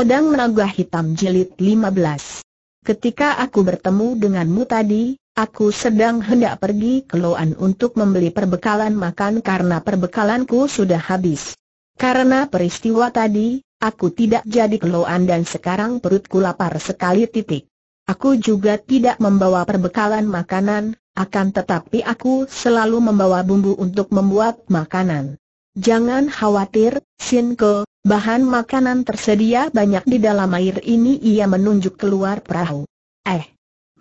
Pedang Naga Hitam Jilid 15 Ketika aku bertemu denganmu tadi, aku sedang hendak pergi ke Loan untuk membeli perbekalan makan karena perbekalanku sudah habis. Karena peristiwa tadi, aku tidak jadi ke Loan dan sekarang perutku lapar sekali titik. Aku juga tidak membawa perbekalan makanan, akan tetapi aku selalu membawa bumbu untuk membuat makanan. Jangan khawatir, Sinko, bahan makanan tersedia banyak di dalam air ini ia menunjuk keluar perahu. Eh,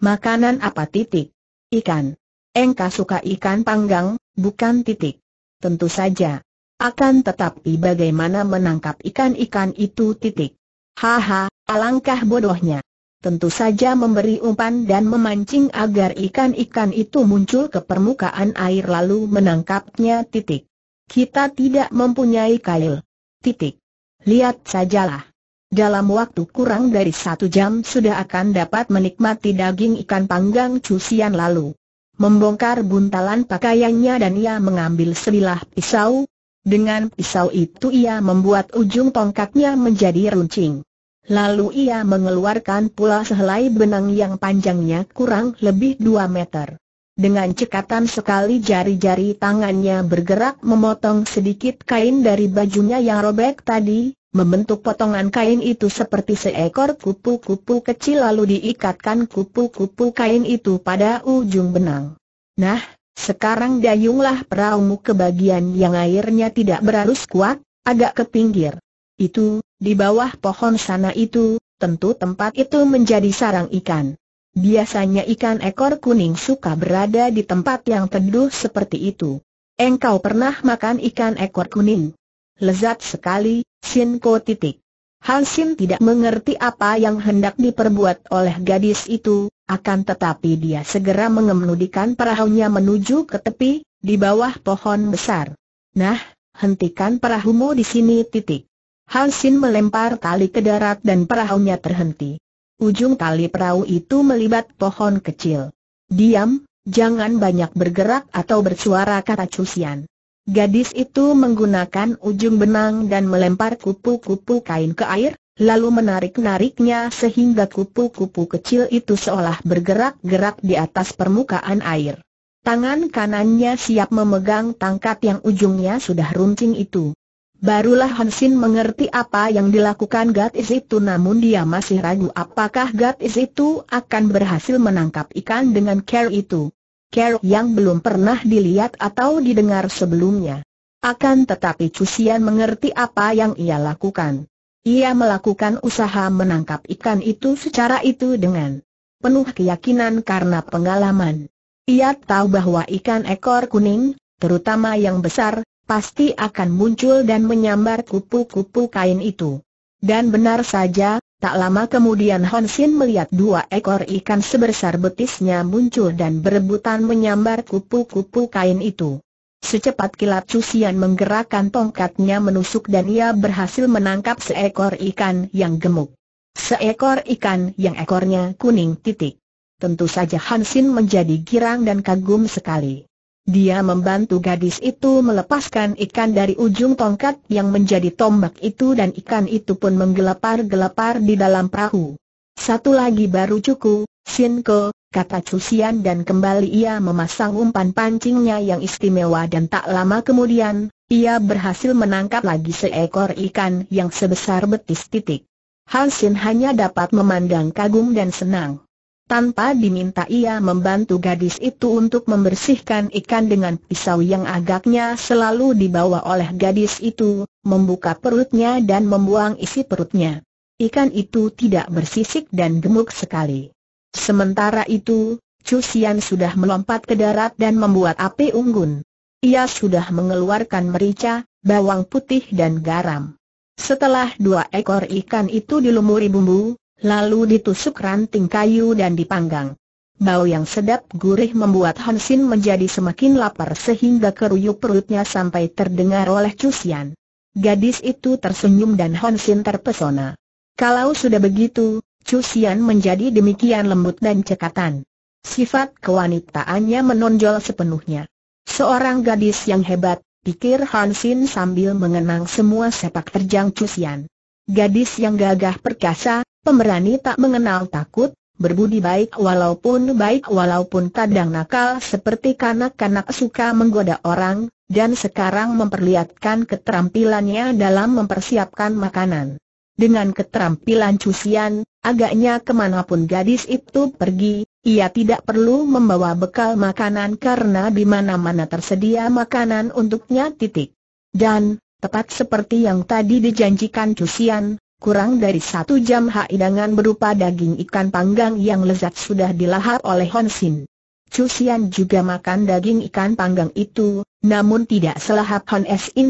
makanan apa titik? Ikan. Engka suka ikan panggang, bukan titik. Tentu saja. Akan tetapi bagaimana menangkap ikan-ikan itu titik. Haha, alangkah bodohnya. Tentu saja memberi umpan dan memancing agar ikan-ikan itu muncul ke permukaan air lalu menangkapnya titik. Kita tidak mempunyai kail. Titik. Lihat sajalah. Dalam waktu kurang dari satu jam sudah akan dapat menikmati daging ikan panggang cusian lalu. Membongkar buntalan pakaiannya dan ia mengambil sebilah pisau. Dengan pisau itu ia membuat ujung tongkatnya menjadi runcing. Lalu ia mengeluarkan pula sehelai benang yang panjangnya kurang lebih dua meter. Dengan cekatan sekali jari-jari tangannya bergerak memotong sedikit kain dari bajunya yang robek tadi, membentuk potongan kain itu seperti seekor kupu-kupu kecil lalu diikatkan kupu-kupu kain itu pada ujung benang. Nah, sekarang dayunglah peraumu ke bagian yang airnya tidak berarus kuat, agak ke pinggir. Itu, di bawah pohon sana itu, tentu tempat itu menjadi sarang ikan. Biasanya ikan ekor kuning suka berada di tempat yang teduh seperti itu. Engkau pernah makan ikan ekor kuning? Lezat sekali, Sinko titik. Hansin tidak mengerti apa yang hendak diperbuat oleh gadis itu, akan tetapi dia segera mengemudikan perahunya menuju ke tepi, di bawah pohon besar. Nah, hentikan perahumu di sini titik. Hansin melempar tali ke darat dan perahunya terhenti. Ujung tali perahu itu melibat pohon kecil. Diam, jangan banyak bergerak atau bersuara kata Cusian. Gadis itu menggunakan ujung benang dan melempar kupu-kupu kain ke air, lalu menarik-nariknya sehingga kupu-kupu kecil itu seolah bergerak-gerak di atas permukaan air. Tangan kanannya siap memegang tangkat yang ujungnya sudah runcing itu. Barulah Hansin mengerti apa yang dilakukan gadis itu namun dia masih ragu apakah gadis itu akan berhasil menangkap ikan dengan care itu. Care yang belum pernah dilihat atau didengar sebelumnya. Akan tetapi Cusian mengerti apa yang ia lakukan. Ia melakukan usaha menangkap ikan itu secara itu dengan penuh keyakinan karena pengalaman. Ia tahu bahwa ikan ekor kuning, terutama yang besar, pasti akan muncul dan menyambar kupu-kupu kain itu. Dan benar saja, tak lama kemudian Hon Sin melihat dua ekor ikan sebesar betisnya muncul dan berebutan menyambar kupu-kupu kain itu. Secepat kilat Cusian menggerakkan tongkatnya menusuk dan ia berhasil menangkap seekor ikan yang gemuk. Seekor ikan yang ekornya kuning titik. Tentu saja Hansin menjadi girang dan kagum sekali. Dia membantu gadis itu melepaskan ikan dari ujung tongkat yang menjadi tombak itu dan ikan itu pun menggelepar-gelepar di dalam perahu. Satu lagi baru cukup, Sinko, kata Cusian dan kembali ia memasang umpan pancingnya yang istimewa dan tak lama kemudian, ia berhasil menangkap lagi seekor ikan yang sebesar betis titik. Hansin hanya dapat memandang kagum dan senang. Tanpa diminta ia membantu gadis itu untuk membersihkan ikan dengan pisau yang agaknya selalu dibawa oleh gadis itu, membuka perutnya dan membuang isi perutnya. Ikan itu tidak bersisik dan gemuk sekali. Sementara itu, Xian sudah melompat ke darat dan membuat api unggun. Ia sudah mengeluarkan merica, bawang putih dan garam. Setelah dua ekor ikan itu dilumuri bumbu, lalu ditusuk ranting kayu dan dipanggang. Bau yang sedap gurih membuat Hansin menjadi semakin lapar sehingga keruyuk perutnya sampai terdengar oleh Cusian. Gadis itu tersenyum dan Hansin terpesona. Kalau sudah begitu, Cusian menjadi demikian lembut dan cekatan. Sifat kewanitaannya menonjol sepenuhnya. Seorang gadis yang hebat, pikir Hansin sambil mengenang semua sepak terjang Cusian. Gadis yang gagah perkasa, pemberani tak mengenal takut, berbudi baik walaupun baik walaupun kadang nakal seperti kanak-kanak suka menggoda orang, dan sekarang memperlihatkan keterampilannya dalam mempersiapkan makanan. Dengan keterampilan cucian, agaknya kemanapun gadis itu pergi, ia tidak perlu membawa bekal makanan karena di mana-mana tersedia makanan untuknya titik. Dan, Tepat seperti yang tadi dijanjikan Cusian, kurang dari satu jam hidangan berupa daging ikan panggang yang lezat sudah dilahap oleh Honsin. Cusian juga makan daging ikan panggang itu, namun tidak selahap Hon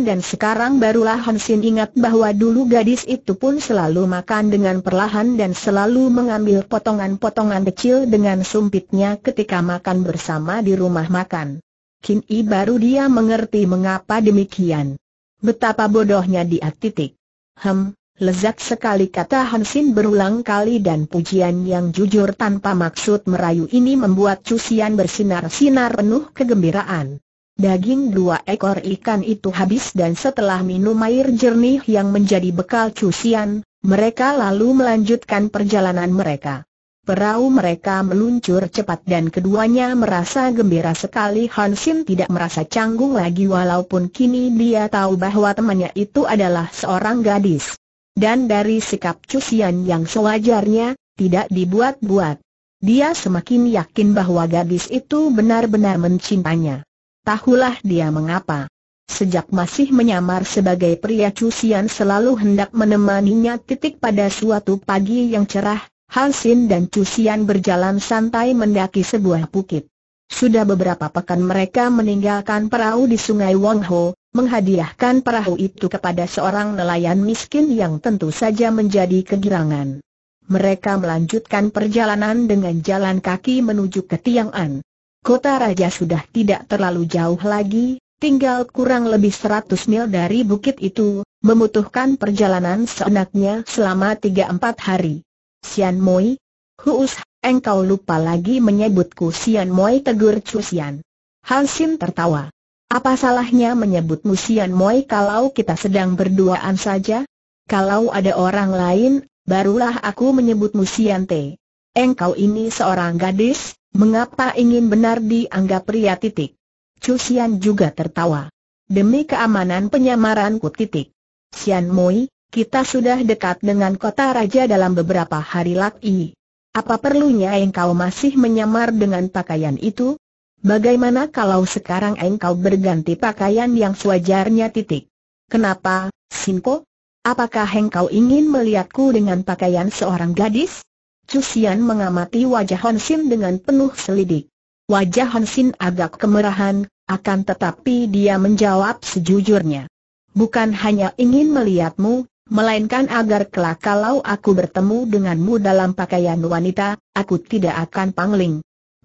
dan sekarang barulah Hon ingat bahwa dulu gadis itu pun selalu makan dengan perlahan dan selalu mengambil potongan-potongan kecil dengan sumpitnya ketika makan bersama di rumah makan. Kini baru dia mengerti mengapa demikian. Betapa bodohnya dia titik. Hem, lezat sekali kata Hansin berulang kali dan pujian yang jujur tanpa maksud merayu ini membuat cucian bersinar-sinar penuh kegembiraan. Daging dua ekor ikan itu habis dan setelah minum air jernih yang menjadi bekal cucian, mereka lalu melanjutkan perjalanan mereka. Perahu mereka meluncur cepat dan keduanya merasa gembira sekali Hansin tidak merasa canggung lagi walaupun kini dia tahu bahwa temannya itu adalah seorang gadis. Dan dari sikap Cusian yang sewajarnya, tidak dibuat-buat. Dia semakin yakin bahwa gadis itu benar-benar mencintanya. Tahulah dia mengapa. Sejak masih menyamar sebagai pria Cusian selalu hendak menemaninya titik pada suatu pagi yang cerah, Hansin dan Cusian berjalan santai mendaki sebuah bukit. Sudah beberapa pekan mereka meninggalkan perahu di sungai Wongho, menghadiahkan perahu itu kepada seorang nelayan miskin yang tentu saja menjadi kegirangan. Mereka melanjutkan perjalanan dengan jalan kaki menuju ke Tiang'an. Kota raja sudah tidak terlalu jauh lagi, tinggal kurang lebih 100 mil dari bukit itu, membutuhkan perjalanan seenaknya selama 3-4 hari. Sian Moi? Huus, engkau lupa lagi menyebutku Sian Moi tegur Chu Sian. Han Sin tertawa. Apa salahnya menyebutmu Sian Moi kalau kita sedang berduaan saja? Kalau ada orang lain, barulah aku menyebutmu Sian Te. Engkau ini seorang gadis, mengapa ingin benar dianggap pria titik? Chu Sian juga tertawa. Demi keamanan penyamaranku titik. Sian Moi, kita sudah dekat dengan kota raja dalam beberapa hari lagi. Apa perlunya engkau masih menyamar dengan pakaian itu? Bagaimana kalau sekarang engkau berganti pakaian yang sewajarnya titik? Kenapa, Sinko? Apakah engkau ingin melihatku dengan pakaian seorang gadis? Cusian mengamati wajah Honsin dengan penuh selidik. Wajah Honsin agak kemerahan, akan tetapi dia menjawab sejujurnya. Bukan hanya ingin melihatmu, melainkan agar kelak kalau aku bertemu denganmu dalam pakaian wanita, aku tidak akan pangling.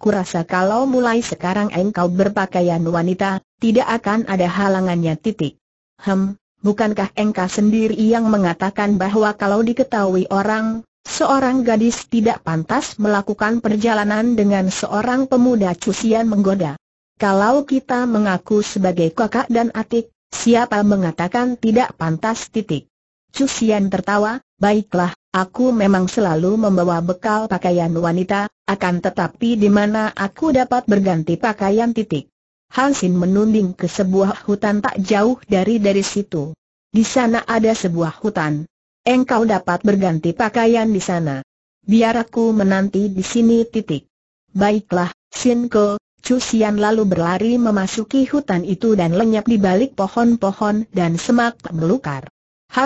Kurasa kalau mulai sekarang engkau berpakaian wanita, tidak akan ada halangannya titik. Hem, bukankah engkau sendiri yang mengatakan bahwa kalau diketahui orang, seorang gadis tidak pantas melakukan perjalanan dengan seorang pemuda cusian menggoda? Kalau kita mengaku sebagai kakak dan atik, siapa mengatakan tidak pantas titik? Cusian tertawa, baiklah, aku memang selalu membawa bekal pakaian wanita, akan tetapi di mana aku dapat berganti pakaian titik. Hansin menunding ke sebuah hutan tak jauh dari dari situ. Di sana ada sebuah hutan. Engkau dapat berganti pakaian di sana. Biar aku menanti di sini titik. Baiklah, Sinko, Cusian lalu berlari memasuki hutan itu dan lenyap di balik pohon-pohon dan semak belukar.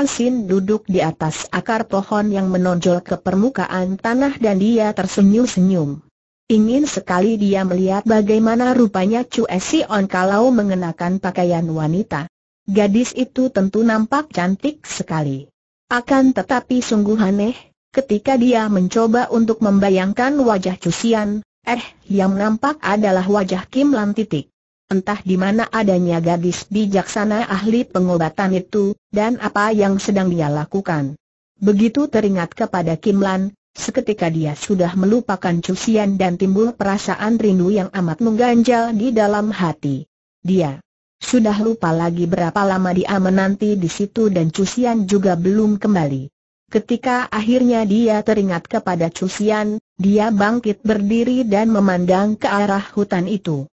Sin duduk di atas akar pohon yang menonjol ke permukaan tanah dan dia tersenyum-senyum. Ingin sekali dia melihat bagaimana rupanya Chu Esion kalau mengenakan pakaian wanita. Gadis itu tentu nampak cantik sekali. Akan tetapi sungguh aneh, ketika dia mencoba untuk membayangkan wajah Chu Xian, eh, yang nampak adalah wajah Kim Lan titik entah di mana adanya gadis bijaksana ahli pengobatan itu, dan apa yang sedang dia lakukan. Begitu teringat kepada Kim Lan, seketika dia sudah melupakan cucian dan timbul perasaan rindu yang amat mengganjal di dalam hati. Dia sudah lupa lagi berapa lama dia menanti di situ dan cucian juga belum kembali. Ketika akhirnya dia teringat kepada Cusian, dia bangkit berdiri dan memandang ke arah hutan itu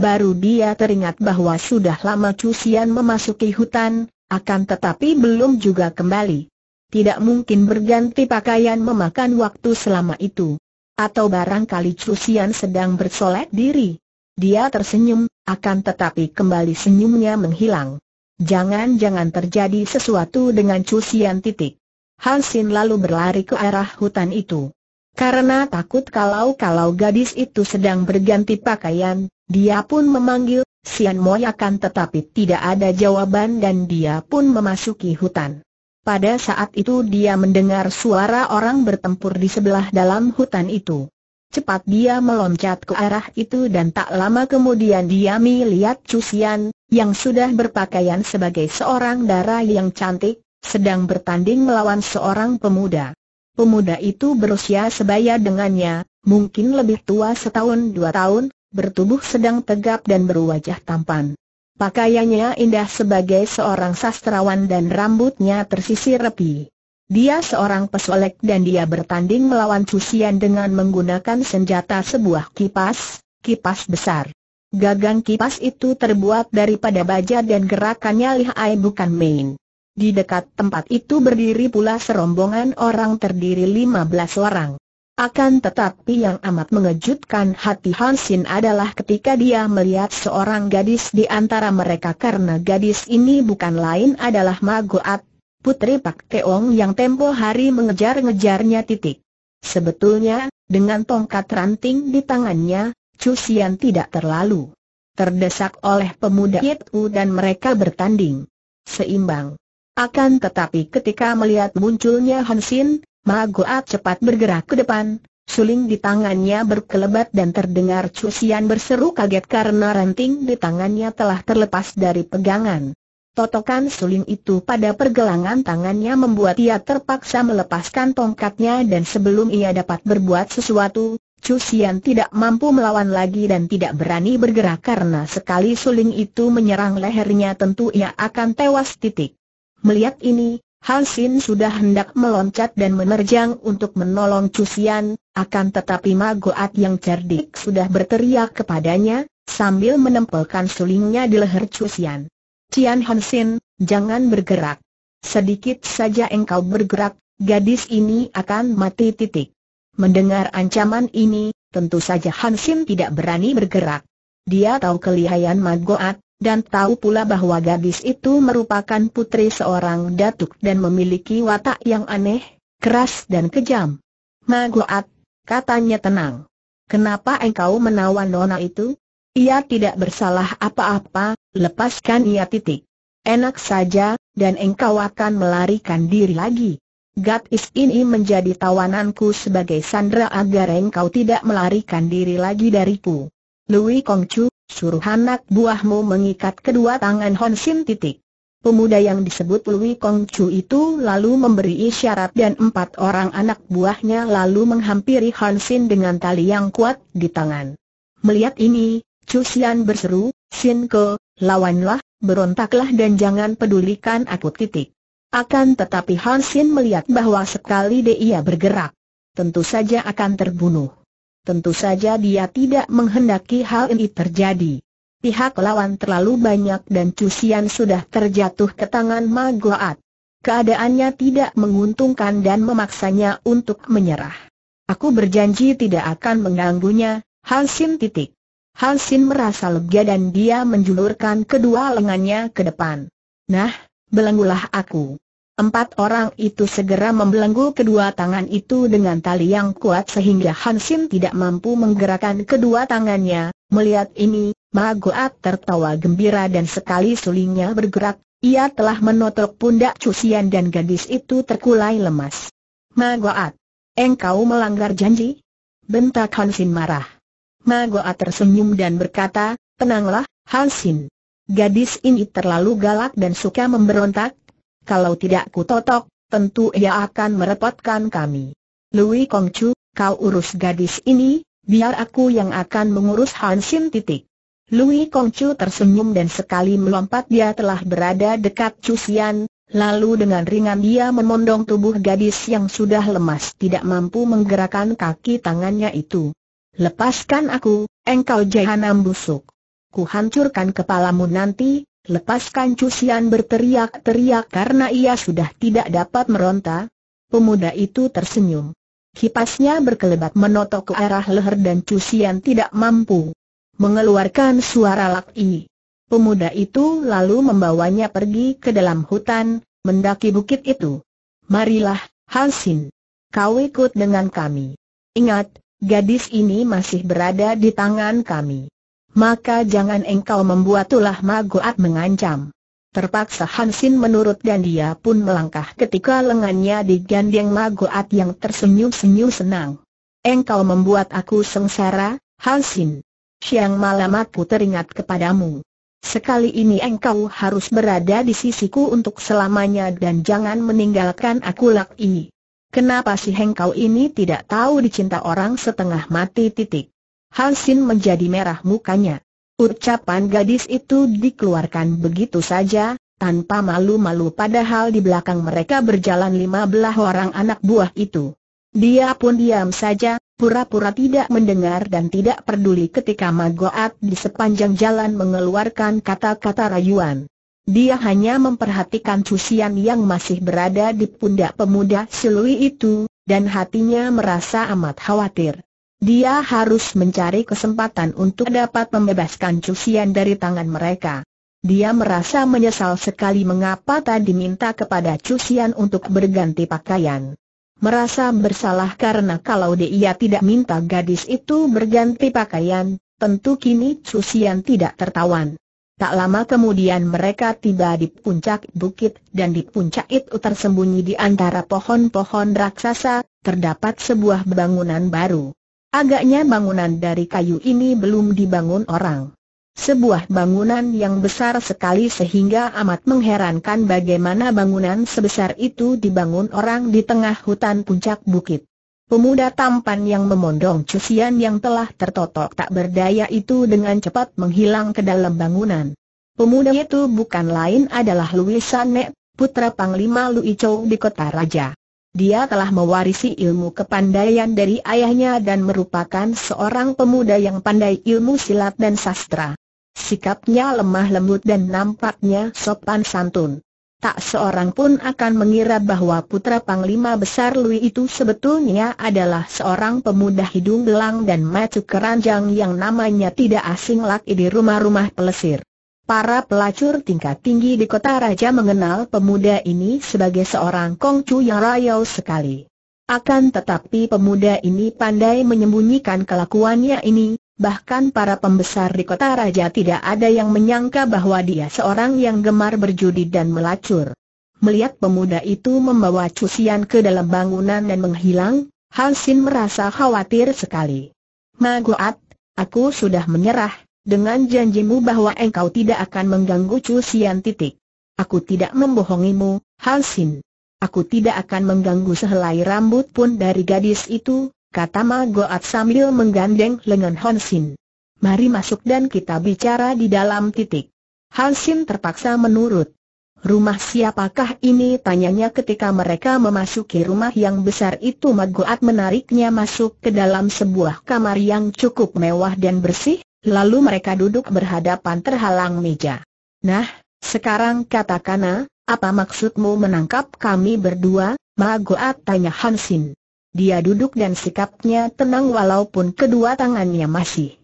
baru dia teringat bahwa sudah lama Cusian memasuki hutan, akan tetapi belum juga kembali. Tidak mungkin berganti pakaian memakan waktu selama itu. Atau barangkali Cusian sedang bersolek diri. Dia tersenyum, akan tetapi kembali senyumnya menghilang. Jangan-jangan terjadi sesuatu dengan Cusian titik. Hansin lalu berlari ke arah hutan itu. Karena takut kalau-kalau gadis itu sedang berganti pakaian, dia pun memanggil, Sian Moyakan tetapi tidak ada jawaban dan dia pun memasuki hutan. Pada saat itu dia mendengar suara orang bertempur di sebelah dalam hutan itu. Cepat dia meloncat ke arah itu dan tak lama kemudian dia melihat Cusian, yang sudah berpakaian sebagai seorang darah yang cantik, sedang bertanding melawan seorang pemuda. Pemuda itu berusia sebaya dengannya, mungkin lebih tua setahun dua tahun, bertubuh sedang tegap dan berwajah tampan. Pakaiannya indah sebagai seorang sastrawan dan rambutnya tersisir rapi. Dia seorang pesolek dan dia bertanding melawan Cusian dengan menggunakan senjata sebuah kipas, kipas besar. Gagang kipas itu terbuat daripada baja dan gerakannya lihai bukan main. Di dekat tempat itu berdiri pula serombongan orang terdiri lima belas orang. Akan tetapi yang amat mengejutkan hati Hansin adalah ketika dia melihat seorang gadis di antara mereka karena gadis ini bukan lain adalah Magoat, putri Pak Teong yang tempo hari mengejar-ngejarnya titik. Sebetulnya, dengan tongkat ranting di tangannya, Cusian tidak terlalu terdesak oleh pemuda itu dan mereka bertanding seimbang. Akan tetapi ketika melihat munculnya Hansin, Magoat cepat bergerak ke depan, suling di tangannya berkelebat dan terdengar cusian berseru kaget karena ranting di tangannya telah terlepas dari pegangan. Totokan suling itu pada pergelangan tangannya membuat ia terpaksa melepaskan tongkatnya dan sebelum ia dapat berbuat sesuatu, Cusian tidak mampu melawan lagi dan tidak berani bergerak karena sekali suling itu menyerang lehernya tentu ia akan tewas titik. Melihat ini, Hansin sudah hendak meloncat dan menerjang untuk menolong Cusian, akan tetapi Magoat yang cerdik sudah berteriak kepadanya, sambil menempelkan sulingnya di leher Cusian. Cian Hansin, jangan bergerak. Sedikit saja engkau bergerak, gadis ini akan mati titik. Mendengar ancaman ini, tentu saja Hansin tidak berani bergerak. Dia tahu kelihayan Magoat, dan tahu pula bahwa gadis itu merupakan putri seorang datuk dan memiliki watak yang aneh, keras dan kejam. Magoat, katanya tenang. Kenapa engkau menawan nona itu? Ia tidak bersalah apa-apa, lepaskan ia titik. Enak saja, dan engkau akan melarikan diri lagi. Gadis ini menjadi tawananku sebagai sandra agar engkau tidak melarikan diri lagi dariku. Lui Kongcu, suruh anak buahmu mengikat kedua tangan Hon Sim titik. Pemuda yang disebut Lui Kong Chu itu lalu memberi isyarat dan empat orang anak buahnya lalu menghampiri Hon Sin dengan tali yang kuat di tangan. Melihat ini, Chu Xian berseru, Sin Ke, lawanlah, berontaklah dan jangan pedulikan aku titik. Akan tetapi Hon Sin melihat bahwa sekali dia bergerak, tentu saja akan terbunuh. Tentu saja dia tidak menghendaki hal ini terjadi. Pihak lawan terlalu banyak dan Cusian sudah terjatuh ke tangan Magoat. Keadaannya tidak menguntungkan dan memaksanya untuk menyerah. Aku berjanji tidak akan mengganggunya, Halsin titik. Halsin merasa lega dan dia menjulurkan kedua lengannya ke depan. Nah, belenggulah aku. Empat orang itu segera membelenggu kedua tangan itu dengan tali yang kuat sehingga Hansin tidak mampu menggerakkan kedua tangannya. Melihat ini, Magoat tertawa gembira dan sekali sulingnya bergerak, ia telah menotok pundak cusian dan gadis itu terkulai lemas. Magoat, engkau melanggar janji? Bentak Hansin marah. Magoat tersenyum dan berkata, tenanglah, Hansin. Gadis ini terlalu galak dan suka memberontak, kalau tidak kutotok, tentu ia akan merepotkan kami. Lui Kongcu, kau urus gadis ini, biar aku yang akan mengurus Hansin titik. Lui Kongcu tersenyum dan sekali melompat dia telah berada dekat Cusian, lalu dengan ringan dia memondong tubuh gadis yang sudah lemas tidak mampu menggerakkan kaki tangannya itu. Lepaskan aku, engkau jahanam busuk. Kuhancurkan kepalamu nanti, Lepaskan Cusian berteriak-teriak karena ia sudah tidak dapat meronta. Pemuda itu tersenyum. Kipasnya berkelebat menotok ke arah leher dan Cusian tidak mampu mengeluarkan suara laki. Pemuda itu lalu membawanya pergi ke dalam hutan, mendaki bukit itu. Marilah, Hansin. Kau ikut dengan kami. Ingat, gadis ini masih berada di tangan kami maka jangan engkau membuat ulah Magoat mengancam. Terpaksa Hansin menurut dan dia pun melangkah ketika lengannya digandeng Magoat yang tersenyum-senyum senang. Engkau membuat aku sengsara, Hansin. Siang malam aku teringat kepadamu. Sekali ini engkau harus berada di sisiku untuk selamanya dan jangan meninggalkan aku lagi. Kenapa sih engkau ini tidak tahu dicinta orang setengah mati titik? Hansin menjadi merah mukanya. Ucapan gadis itu dikeluarkan begitu saja, tanpa malu-malu padahal di belakang mereka berjalan lima belah orang anak buah itu. Dia pun diam saja, pura-pura tidak mendengar dan tidak peduli ketika Magoat di sepanjang jalan mengeluarkan kata-kata rayuan. Dia hanya memperhatikan cusian yang masih berada di pundak pemuda silui itu, dan hatinya merasa amat khawatir. Dia harus mencari kesempatan untuk dapat membebaskan Cusian dari tangan mereka. Dia merasa menyesal sekali mengapa tadi minta kepada Cusian untuk berganti pakaian. Merasa bersalah karena kalau dia tidak minta gadis itu berganti pakaian, tentu kini Cusian tidak tertawan. Tak lama kemudian mereka tiba di puncak bukit dan di puncak itu tersembunyi di antara pohon-pohon raksasa, terdapat sebuah bangunan baru. Agaknya bangunan dari kayu ini belum dibangun orang. Sebuah bangunan yang besar sekali sehingga amat mengherankan bagaimana bangunan sebesar itu dibangun orang di tengah hutan puncak bukit. Pemuda tampan yang memondong cucian yang telah tertotok tak berdaya itu dengan cepat menghilang ke dalam bangunan. Pemuda itu bukan lain adalah Louis Sanek, putra Panglima Louis Chow di kota Raja. Dia telah mewarisi ilmu kepandaian dari ayahnya dan merupakan seorang pemuda yang pandai ilmu silat dan sastra. Sikapnya lemah lembut dan nampaknya sopan santun. Tak seorang pun akan mengira bahwa putra Panglima Besar Lui itu sebetulnya adalah seorang pemuda hidung belang dan macu keranjang yang namanya tidak asing lagi di rumah-rumah pelesir. Para pelacur tingkat tinggi di kota raja mengenal pemuda ini sebagai seorang kongcu yang rayau sekali. Akan tetapi pemuda ini pandai menyembunyikan kelakuannya ini, bahkan para pembesar di kota raja tidak ada yang menyangka bahwa dia seorang yang gemar berjudi dan melacur. Melihat pemuda itu membawa cucian ke dalam bangunan dan menghilang, Hansin merasa khawatir sekali. Maguat, aku sudah menyerah, dengan janjimu bahwa engkau tidak akan mengganggu Chu Xian titik. Aku tidak membohongimu, Hansin. Aku tidak akan mengganggu sehelai rambut pun dari gadis itu, kata Ma Goat sambil menggandeng lengan Hansin. Mari masuk dan kita bicara di dalam titik. Hansin terpaksa menurut. Rumah siapakah ini? Tanyanya ketika mereka memasuki rumah yang besar itu Maguat menariknya masuk ke dalam sebuah kamar yang cukup mewah dan bersih, Lalu mereka duduk berhadapan terhalang meja. Nah, sekarang katakanlah, eh, apa maksudmu menangkap kami berdua, Magoat tanya Hansin. Dia duduk dan sikapnya tenang walaupun kedua tangannya masih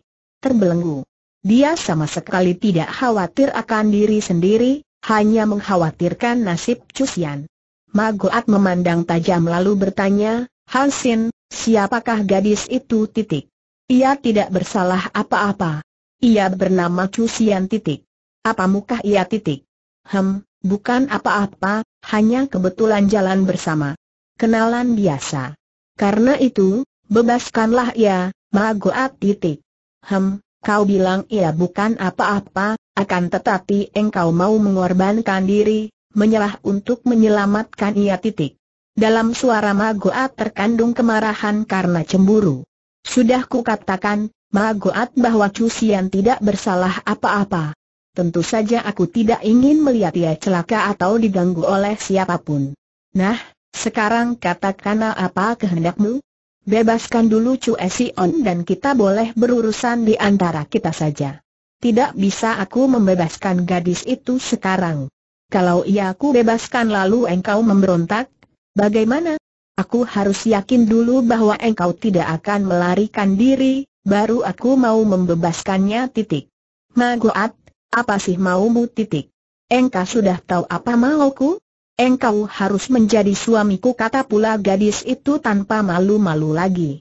terbelenggu. Dia sama sekali tidak khawatir akan diri sendiri, hanya mengkhawatirkan nasib Cusian. Magoat memandang tajam lalu bertanya, Hansin, siapakah gadis itu titik? Ia tidak bersalah apa-apa. Ia bernama Cusian titik. Apa mukah ia titik? Hem, bukan apa-apa, hanya kebetulan jalan bersama. Kenalan biasa. Karena itu, bebaskanlah ia, Magoat titik. Hem, kau bilang ia bukan apa-apa, akan tetapi engkau mau mengorbankan diri, menyerah untuk menyelamatkan ia titik. Dalam suara Magoat terkandung kemarahan karena cemburu. Sudah kukatakan, Magoat bahwa Cusian tidak bersalah apa-apa. Tentu saja aku tidak ingin melihat dia celaka atau diganggu oleh siapapun. Nah, sekarang katakanlah apa kehendakmu? Bebaskan dulu Cusion Esion dan kita boleh berurusan di antara kita saja. Tidak bisa aku membebaskan gadis itu sekarang. Kalau ia ku bebaskan lalu engkau memberontak, bagaimana? Aku harus yakin dulu bahwa engkau tidak akan melarikan diri, baru aku mau membebaskannya titik. Maguat, apa sih maumu titik? Engkau sudah tahu apa mauku? Engkau harus menjadi suamiku kata pula gadis itu tanpa malu-malu lagi.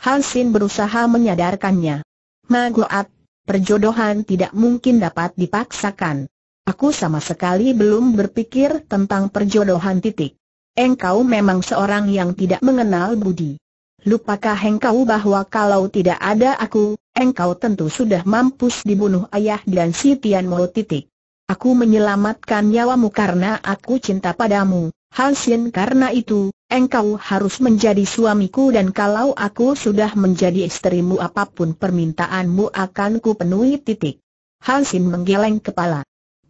Hansin berusaha menyadarkannya. Maguat, perjodohan tidak mungkin dapat dipaksakan. Aku sama sekali belum berpikir tentang perjodohan titik engkau memang seorang yang tidak mengenal budi. Lupakah engkau bahwa kalau tidak ada aku, engkau tentu sudah mampus dibunuh ayah dan si Mo titik. Aku menyelamatkan nyawamu karena aku cinta padamu, Hansin karena itu, engkau harus menjadi suamiku dan kalau aku sudah menjadi istrimu apapun permintaanmu akan kupenuhi titik. Hansin menggeleng kepala.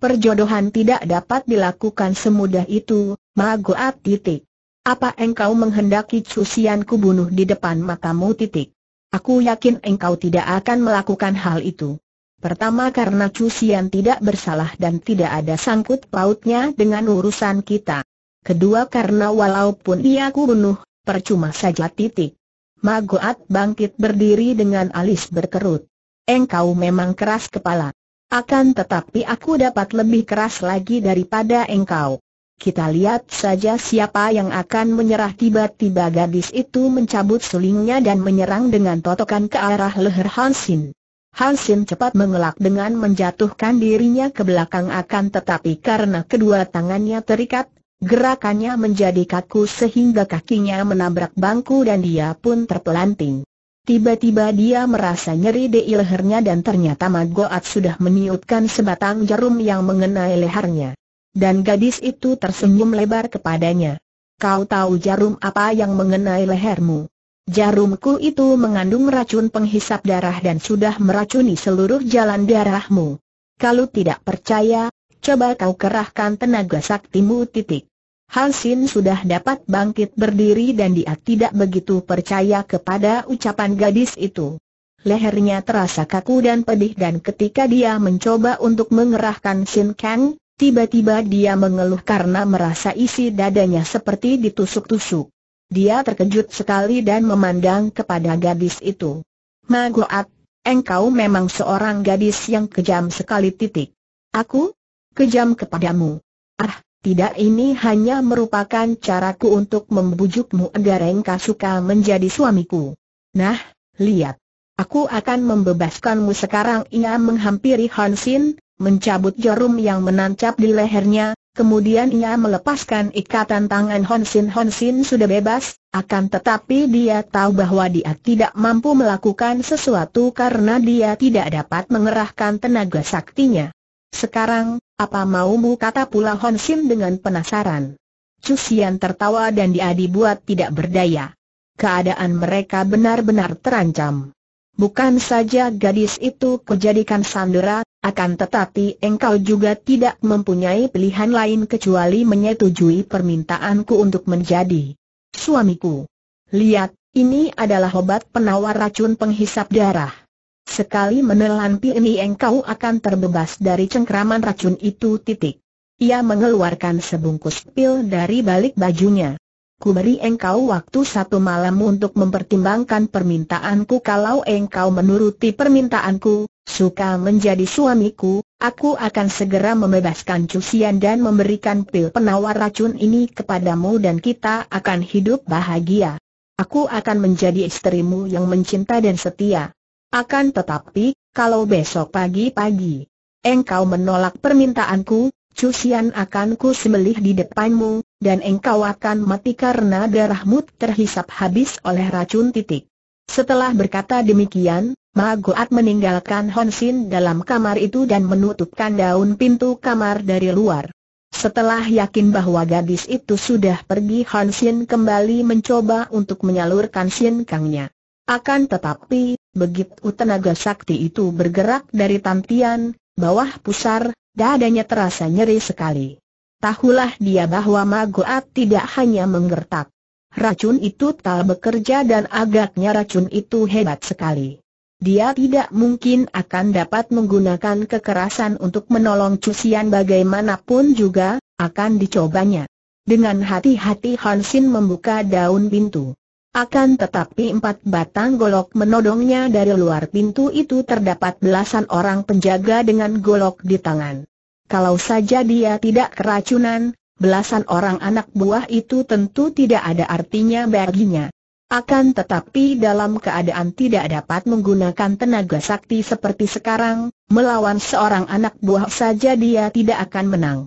Perjodohan tidak dapat dilakukan semudah itu, Maguat titik. Apa engkau menghendaki cusianku bunuh di depan matamu titik? Aku yakin engkau tidak akan melakukan hal itu. Pertama karena cusian tidak bersalah dan tidak ada sangkut pautnya dengan urusan kita. Kedua karena walaupun ia kubunuh, percuma saja titik. Maguat bangkit berdiri dengan alis berkerut. Engkau memang keras kepala. Akan tetapi aku dapat lebih keras lagi daripada engkau. Kita lihat saja siapa yang akan menyerah tiba-tiba gadis itu mencabut sulingnya dan menyerang dengan totokan ke arah leher Hansin. Hansin cepat mengelak dengan menjatuhkan dirinya ke belakang akan tetapi karena kedua tangannya terikat, gerakannya menjadi kaku sehingga kakinya menabrak bangku dan dia pun terpelanting. Tiba-tiba dia merasa nyeri di lehernya dan ternyata Magoat sudah meniupkan sebatang jarum yang mengenai lehernya. Dan gadis itu tersenyum lebar kepadanya. Kau tahu jarum apa yang mengenai lehermu? Jarumku itu mengandung racun penghisap darah dan sudah meracuni seluruh jalan darahmu. Kalau tidak percaya, coba kau kerahkan tenaga saktimu titik. Sin sudah dapat bangkit berdiri dan dia tidak begitu percaya kepada ucapan gadis itu. Lehernya terasa kaku dan pedih dan ketika dia mencoba untuk mengerahkan Sin Kang, tiba-tiba dia mengeluh karena merasa isi dadanya seperti ditusuk-tusuk. Dia terkejut sekali dan memandang kepada gadis itu. Magoat, engkau memang seorang gadis yang kejam sekali titik. Aku? Kejam kepadamu. Ah, tidak ini hanya merupakan caraku untuk membujukmu agar engkau suka menjadi suamiku. Nah, lihat. Aku akan membebaskanmu sekarang ia menghampiri Hansin, mencabut jarum yang menancap di lehernya, kemudian ia melepaskan ikatan tangan Hansin Hansin sudah bebas, akan tetapi dia tahu bahwa dia tidak mampu melakukan sesuatu karena dia tidak dapat mengerahkan tenaga saktinya. Sekarang, apa maumu kata pula Hon Sim dengan penasaran. Cusian tertawa dan dia dibuat tidak berdaya. Keadaan mereka benar-benar terancam. Bukan saja gadis itu kujadikan sandera, akan tetapi engkau juga tidak mempunyai pilihan lain kecuali menyetujui permintaanku untuk menjadi suamiku. Lihat, ini adalah obat penawar racun penghisap darah. Sekali menelan ini engkau akan terbebas dari cengkraman racun itu titik. Ia mengeluarkan sebungkus pil dari balik bajunya. Ku beri engkau waktu satu malam untuk mempertimbangkan permintaanku kalau engkau menuruti permintaanku, suka menjadi suamiku, aku akan segera membebaskan cucian dan memberikan pil penawar racun ini kepadamu dan kita akan hidup bahagia. Aku akan menjadi istrimu yang mencinta dan setia. Akan tetapi, kalau besok pagi-pagi engkau menolak permintaanku, Cusian akan ku sembelih di depanmu, dan engkau akan mati karena darahmu terhisap habis oleh racun titik. Setelah berkata demikian, Magoat meninggalkan Honsin dalam kamar itu dan menutupkan daun pintu kamar dari luar. Setelah yakin bahwa gadis itu sudah pergi Honsin kembali mencoba untuk menyalurkan Kangnya. Akan tetapi, Begitu tenaga sakti itu bergerak dari tampian, bawah pusar, dadanya terasa nyeri sekali. Tahulah dia bahwa Magoat tidak hanya menggertak. Racun itu tak bekerja dan agaknya racun itu hebat sekali. Dia tidak mungkin akan dapat menggunakan kekerasan untuk menolong Cusian bagaimanapun juga, akan dicobanya. Dengan hati-hati Hansin membuka daun pintu. Akan tetapi empat batang golok menodongnya dari luar pintu itu terdapat belasan orang penjaga dengan golok di tangan. Kalau saja dia tidak keracunan, belasan orang anak buah itu tentu tidak ada artinya baginya. Akan tetapi dalam keadaan tidak dapat menggunakan tenaga sakti seperti sekarang, melawan seorang anak buah saja dia tidak akan menang.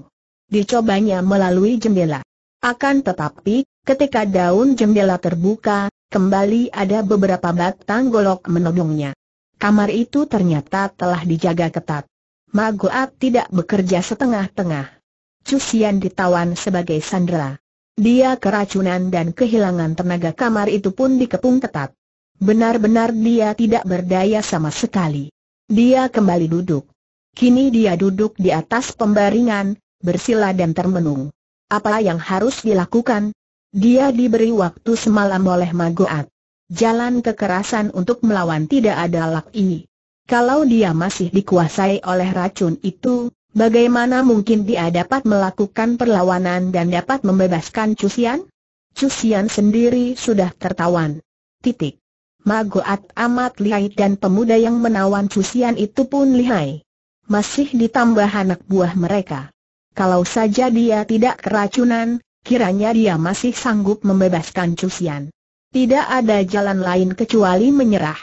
Dicobanya melalui jendela. Akan tetapi, Ketika daun jendela terbuka, kembali ada beberapa batang golok menodongnya. Kamar itu ternyata telah dijaga ketat. Magoat tidak bekerja setengah-tengah. Cusian ditawan sebagai sandera. Dia keracunan dan kehilangan tenaga kamar itu pun dikepung ketat. Benar-benar dia tidak berdaya sama sekali. Dia kembali duduk. Kini dia duduk di atas pembaringan, bersila dan termenung. Apa yang harus dilakukan? Dia diberi waktu semalam oleh Magoat. Jalan kekerasan untuk melawan tidak ada laki. Kalau dia masih dikuasai oleh racun itu, bagaimana mungkin dia dapat melakukan perlawanan dan dapat membebaskan Cusian? Cusian sendiri sudah tertawan. Titik. Magoat amat lihai dan pemuda yang menawan Cusian itu pun lihai. Masih ditambah anak buah mereka. Kalau saja dia tidak keracunan, kiranya dia masih sanggup membebaskan Cusian. Tidak ada jalan lain kecuali menyerah.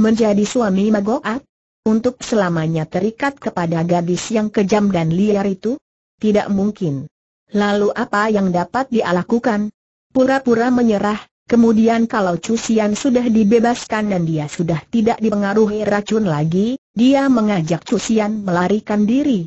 Menjadi suami Magoat? Untuk selamanya terikat kepada gadis yang kejam dan liar itu? Tidak mungkin. Lalu apa yang dapat dia lakukan? Pura-pura menyerah, kemudian kalau Cusian sudah dibebaskan dan dia sudah tidak dipengaruhi racun lagi, dia mengajak Cusian melarikan diri.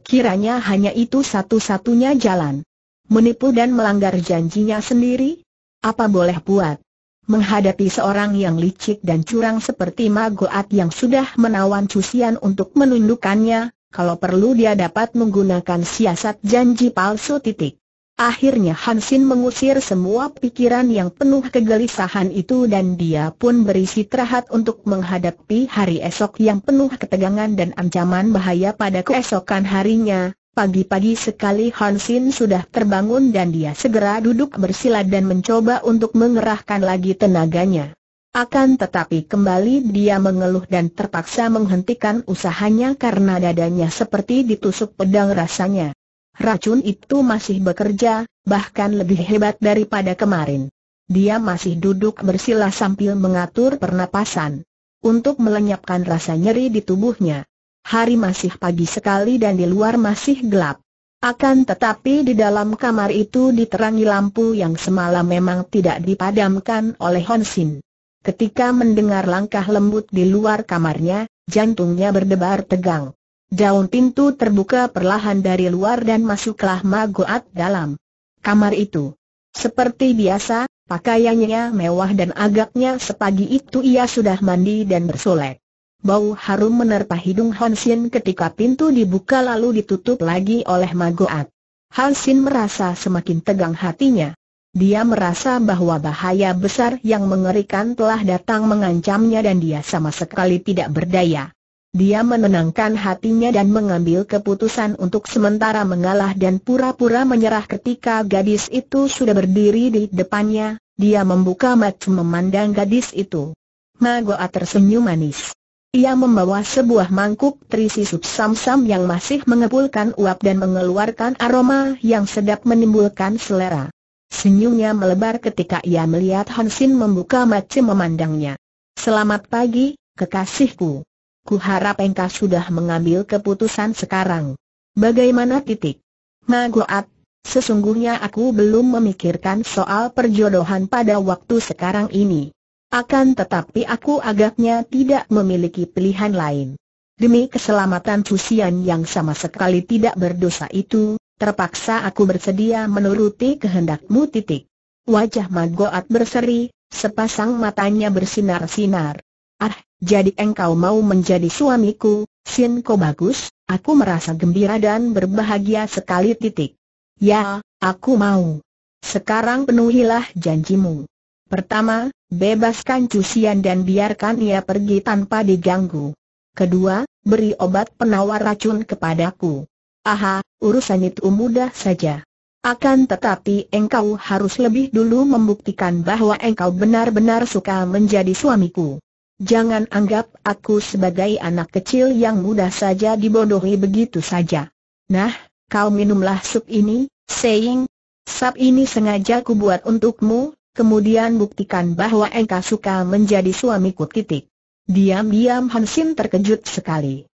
Kiranya hanya itu satu-satunya jalan. Menipu dan melanggar janjinya sendiri? Apa boleh buat? Menghadapi seorang yang licik dan curang seperti Magoat yang sudah menawan cucian untuk menundukkannya, kalau perlu dia dapat menggunakan siasat janji palsu titik. Akhirnya Hansin mengusir semua pikiran yang penuh kegelisahan itu dan dia pun berisi terhad untuk menghadapi hari esok yang penuh ketegangan dan ancaman bahaya pada keesokan harinya, Pagi-pagi sekali Hansin sudah terbangun dan dia segera duduk bersila dan mencoba untuk mengerahkan lagi tenaganya. Akan tetapi kembali dia mengeluh dan terpaksa menghentikan usahanya karena dadanya seperti ditusuk pedang rasanya. Racun itu masih bekerja, bahkan lebih hebat daripada kemarin. Dia masih duduk bersila sambil mengatur pernapasan. Untuk melenyapkan rasa nyeri di tubuhnya, hari masih pagi sekali dan di luar masih gelap. Akan tetapi di dalam kamar itu diterangi lampu yang semalam memang tidak dipadamkan oleh Honsin. Ketika mendengar langkah lembut di luar kamarnya, jantungnya berdebar tegang. Daun pintu terbuka perlahan dari luar dan masuklah Magoat dalam kamar itu. Seperti biasa, pakaiannya mewah dan agaknya sepagi itu ia sudah mandi dan bersolek. Bau harum menerpa hidung Hansin ketika pintu dibuka lalu ditutup lagi oleh Magoat. Hansin merasa semakin tegang hatinya. Dia merasa bahwa bahaya besar yang mengerikan telah datang mengancamnya dan dia sama sekali tidak berdaya. Dia menenangkan hatinya dan mengambil keputusan untuk sementara mengalah dan pura-pura menyerah ketika gadis itu sudah berdiri di depannya, dia membuka mata memandang gadis itu. Magoa tersenyum manis. Ia membawa sebuah mangkuk terisi sup samsam yang masih mengepulkan uap dan mengeluarkan aroma yang sedap menimbulkan selera. Senyumnya melebar ketika ia melihat Hansin membuka mata memandangnya. Selamat pagi, kekasihku. Ku harap engkau sudah mengambil keputusan sekarang. Bagaimana titik? Magoat, sesungguhnya aku belum memikirkan soal perjodohan pada waktu sekarang ini. Akan tetapi aku agaknya tidak memiliki pilihan lain. Demi keselamatan Cusian yang sama sekali tidak berdosa itu, terpaksa aku bersedia menuruti kehendakmu titik. Wajah Magoat berseri, sepasang matanya bersinar-sinar. Ah, jadi engkau mau menjadi suamiku, Sin bagus, aku merasa gembira dan berbahagia sekali titik. Ya, aku mau. Sekarang penuhilah janjimu. Pertama, bebaskan Cusian dan biarkan ia pergi tanpa diganggu. Kedua, beri obat penawar racun kepadaku. Aha, urusan itu mudah saja. Akan tetapi engkau harus lebih dulu membuktikan bahwa engkau benar-benar suka menjadi suamiku. Jangan anggap aku sebagai anak kecil yang mudah saja dibodohi begitu saja. Nah, kau minumlah sup ini, saying. Sup ini sengaja kubuat untukmu, kemudian buktikan bahwa engkau suka menjadi suamiku titik. Diam-diam Hansin terkejut sekali.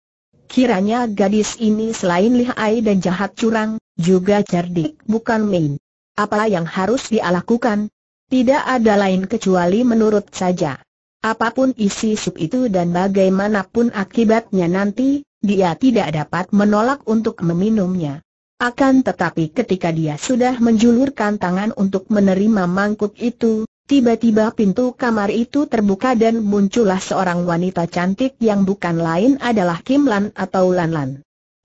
Kiranya gadis ini selain lihai dan jahat curang, juga cerdik bukan main. Apa yang harus dia lakukan? Tidak ada lain kecuali menurut saja. Apapun isi sup itu dan bagaimanapun akibatnya nanti, dia tidak dapat menolak untuk meminumnya. Akan tetapi ketika dia sudah menjulurkan tangan untuk menerima mangkuk itu, tiba-tiba pintu kamar itu terbuka dan muncullah seorang wanita cantik yang bukan lain adalah Kim Lan atau Lan Lan.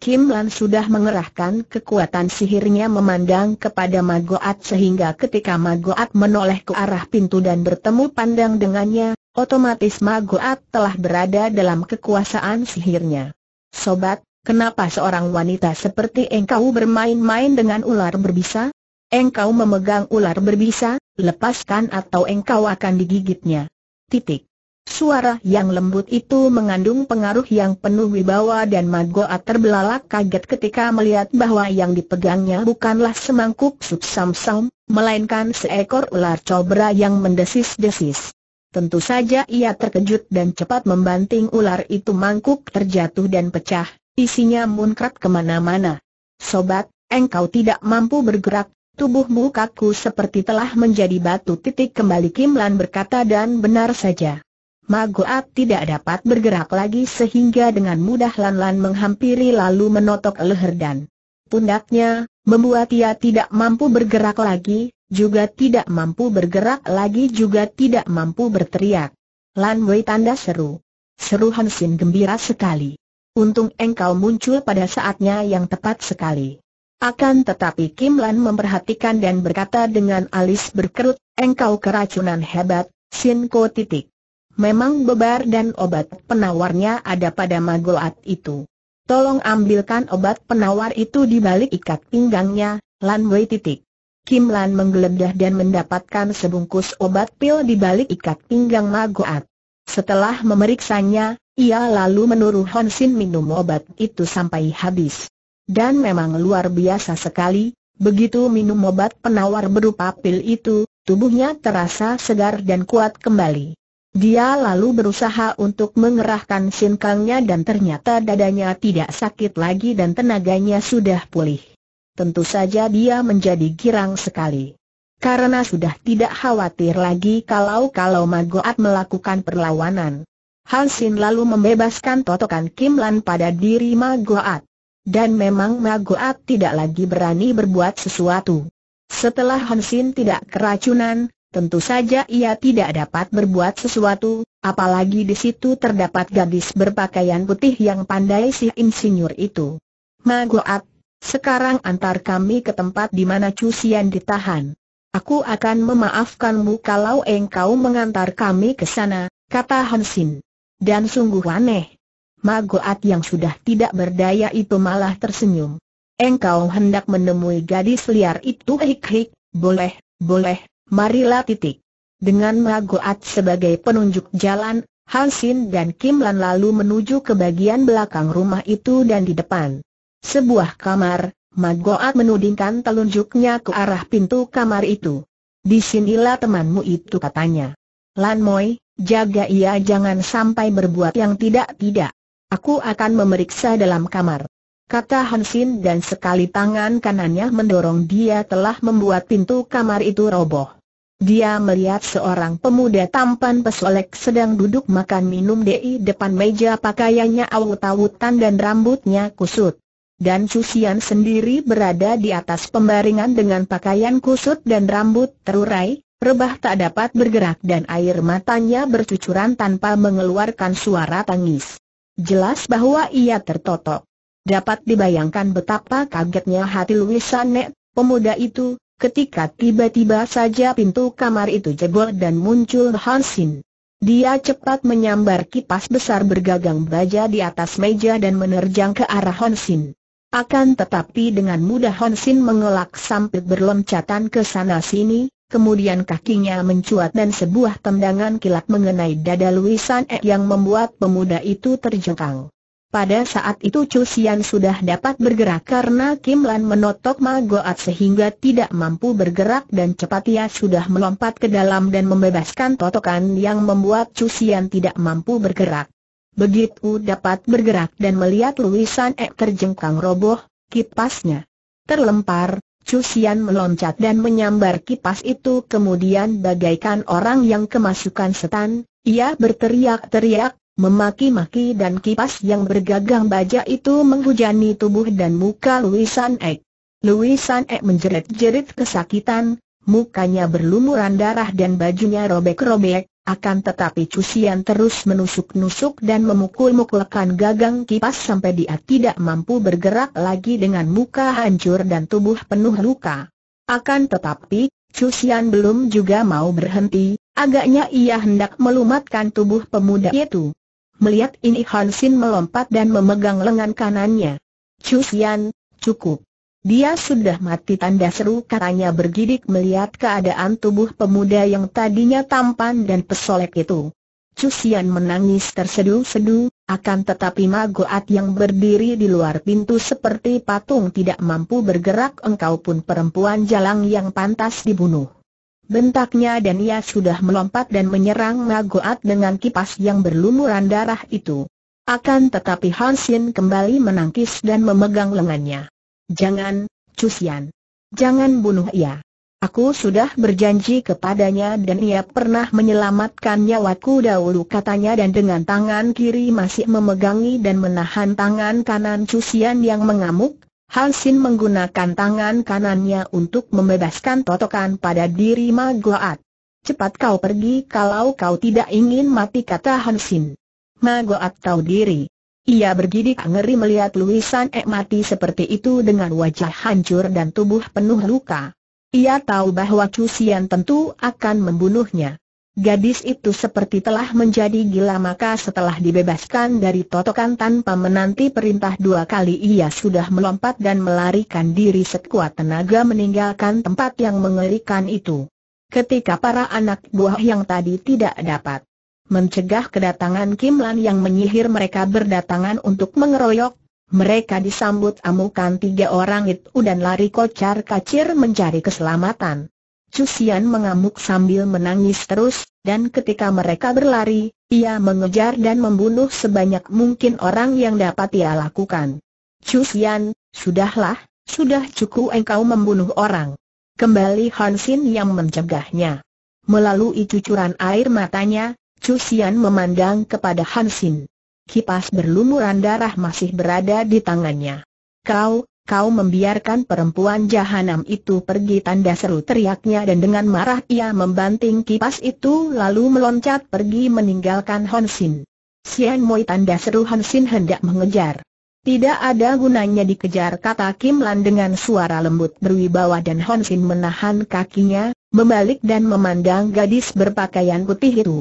Kim Lan sudah mengerahkan kekuatan sihirnya memandang kepada Magoat sehingga ketika Magoat menoleh ke arah pintu dan bertemu pandang dengannya, otomatis Magoat telah berada dalam kekuasaan sihirnya. Sobat, Kenapa seorang wanita seperti engkau bermain-main dengan ular berbisa? Engkau memegang ular berbisa, lepaskan atau engkau akan digigitnya. Titik. Suara yang lembut itu mengandung pengaruh yang penuh wibawa dan Magoa terbelalak kaget ketika melihat bahwa yang dipegangnya bukanlah semangkuk sup samsam, melainkan seekor ular cobra yang mendesis-desis. Tentu saja ia terkejut dan cepat membanting ular itu mangkuk terjatuh dan pecah, Isinya munkrat kemana-mana. Sobat, engkau tidak mampu bergerak, tubuhmu kaku seperti telah menjadi batu titik kembali Kim Lan berkata dan benar saja. Magoat tidak dapat bergerak lagi sehingga dengan mudah Lan Lan menghampiri lalu menotok leher dan pundaknya, membuat ia tidak mampu bergerak lagi, juga tidak mampu bergerak lagi juga tidak mampu berteriak. Lan Wei tanda seru. Seru Hansin gembira sekali. Untung engkau muncul pada saatnya yang tepat sekali. Akan tetapi Kim Lan memperhatikan dan berkata dengan alis berkerut, engkau keracunan hebat, Sinko titik. Memang bebar dan obat penawarnya ada pada magoat itu. Tolong ambilkan obat penawar itu di balik ikat pinggangnya, Lan Wei titik. Kim Lan menggeledah dan mendapatkan sebungkus obat pil di balik ikat pinggang magoat. Setelah memeriksanya, ia lalu menurut Hon Sin minum obat itu sampai habis. Dan memang luar biasa sekali, begitu minum obat penawar berupa pil itu, tubuhnya terasa segar dan kuat kembali. Dia lalu berusaha untuk mengerahkan sinkangnya dan ternyata dadanya tidak sakit lagi dan tenaganya sudah pulih. Tentu saja dia menjadi girang sekali. Karena sudah tidak khawatir lagi kalau-kalau Magoat melakukan perlawanan. Hansin lalu membebaskan totokan Kim Lan pada diri Magoat. Dan memang Magoat tidak lagi berani berbuat sesuatu. Setelah Hansin tidak keracunan, tentu saja ia tidak dapat berbuat sesuatu, apalagi di situ terdapat gadis berpakaian putih yang pandai si insinyur itu. Magoat, sekarang antar kami ke tempat di mana Cusian ditahan. Aku akan memaafkanmu kalau engkau mengantar kami ke sana, kata Hansin. Dan sungguh aneh. Magoat yang sudah tidak berdaya itu malah tersenyum. Engkau hendak menemui gadis liar itu hik-hik, boleh, boleh, marilah titik. Dengan Magoat sebagai penunjuk jalan, Hansin dan Kimlan lalu menuju ke bagian belakang rumah itu dan di depan. Sebuah kamar, Magoat menudingkan telunjuknya ke arah pintu kamar itu. Di sinilah temanmu itu katanya. Lan Moi, jaga ia jangan sampai berbuat yang tidak-tidak. Aku akan memeriksa dalam kamar. Kata Hansin dan sekali tangan kanannya mendorong dia telah membuat pintu kamar itu roboh. Dia melihat seorang pemuda tampan pesolek sedang duduk makan minum di depan meja pakaiannya awut-awutan dan rambutnya kusut dan Cusian sendiri berada di atas pembaringan dengan pakaian kusut dan rambut terurai, rebah tak dapat bergerak dan air matanya bercucuran tanpa mengeluarkan suara tangis. Jelas bahwa ia tertotok. Dapat dibayangkan betapa kagetnya hati Luisane, pemuda itu, ketika tiba-tiba saja pintu kamar itu jebol dan muncul Hansin. Dia cepat menyambar kipas besar bergagang baja di atas meja dan menerjang ke arah Hansin. Akan tetapi dengan mudah Hon mengelak sambil berloncatan ke sana sini, kemudian kakinya mencuat dan sebuah tendangan kilat mengenai dada Luisan E yang membuat pemuda itu terjengkang. Pada saat itu Chu Xian sudah dapat bergerak karena Kim Lan menotok Ma Goat sehingga tidak mampu bergerak dan cepat ia sudah melompat ke dalam dan membebaskan totokan yang membuat Chu Xian tidak mampu bergerak begitu dapat bergerak dan melihat luisan Ek terjengkang roboh, kipasnya terlempar, Xian meloncat dan menyambar kipas itu kemudian bagaikan orang yang kemasukan setan, ia berteriak-teriak, memaki-maki dan kipas yang bergagang baja itu menghujani tubuh dan muka Luisan Ek. Luisan Ek menjerit-jerit kesakitan, mukanya berlumuran darah dan bajunya robek-robek, akan tetapi cusian terus menusuk-nusuk dan memukul-mukulkan gagang kipas sampai dia tidak mampu bergerak lagi dengan muka hancur dan tubuh penuh luka. Akan tetapi, cusian belum juga mau berhenti, agaknya ia hendak melumatkan tubuh pemuda itu. Melihat ini Hansin melompat dan memegang lengan kanannya. Cusian, cukup. Dia sudah mati tanda seru katanya bergidik melihat keadaan tubuh pemuda yang tadinya tampan dan pesolek itu. Cusian menangis tersedu-sedu, akan tetapi Magoat yang berdiri di luar pintu seperti patung tidak mampu bergerak engkau pun perempuan jalang yang pantas dibunuh. Bentaknya dan ia sudah melompat dan menyerang Magoat dengan kipas yang berlumuran darah itu. Akan tetapi Hansin kembali menangkis dan memegang lengannya. Jangan, Cusian. Jangan bunuh ia. Aku sudah berjanji kepadanya dan ia pernah menyelamatkan nyawaku dahulu katanya dan dengan tangan kiri masih memegangi dan menahan tangan kanan Cusian yang mengamuk, Hansin menggunakan tangan kanannya untuk membebaskan totokan pada diri Magoat. Cepat kau pergi kalau kau tidak ingin mati kata Hansin. Magoat tahu diri. Ia bergidik ngeri melihat Luisan Ek mati seperti itu dengan wajah hancur dan tubuh penuh luka. Ia tahu bahwa Cusian tentu akan membunuhnya. Gadis itu seperti telah menjadi gila maka setelah dibebaskan dari totokan tanpa menanti perintah dua kali ia sudah melompat dan melarikan diri sekuat tenaga meninggalkan tempat yang mengerikan itu. Ketika para anak buah yang tadi tidak dapat mencegah kedatangan Kim Lan yang menyihir mereka berdatangan untuk mengeroyok. Mereka disambut amukan tiga orang itu dan lari kocar kacir mencari keselamatan. Xian mengamuk sambil menangis terus, dan ketika mereka berlari, ia mengejar dan membunuh sebanyak mungkin orang yang dapat ia lakukan. Xian, sudahlah, sudah cukup engkau membunuh orang. Kembali Hansin yang mencegahnya. Melalui cucuran air matanya, Chu memandang kepada Hansin. Kipas berlumuran darah masih berada di tangannya. Kau, kau membiarkan perempuan jahanam itu pergi tanda seru teriaknya dan dengan marah ia membanting kipas itu lalu meloncat pergi meninggalkan Hansin. Xian Moi tanda seru Hansin hendak mengejar. Tidak ada gunanya dikejar kata Kim Lan dengan suara lembut berwibawa dan Hon menahan kakinya, membalik dan memandang gadis berpakaian putih itu.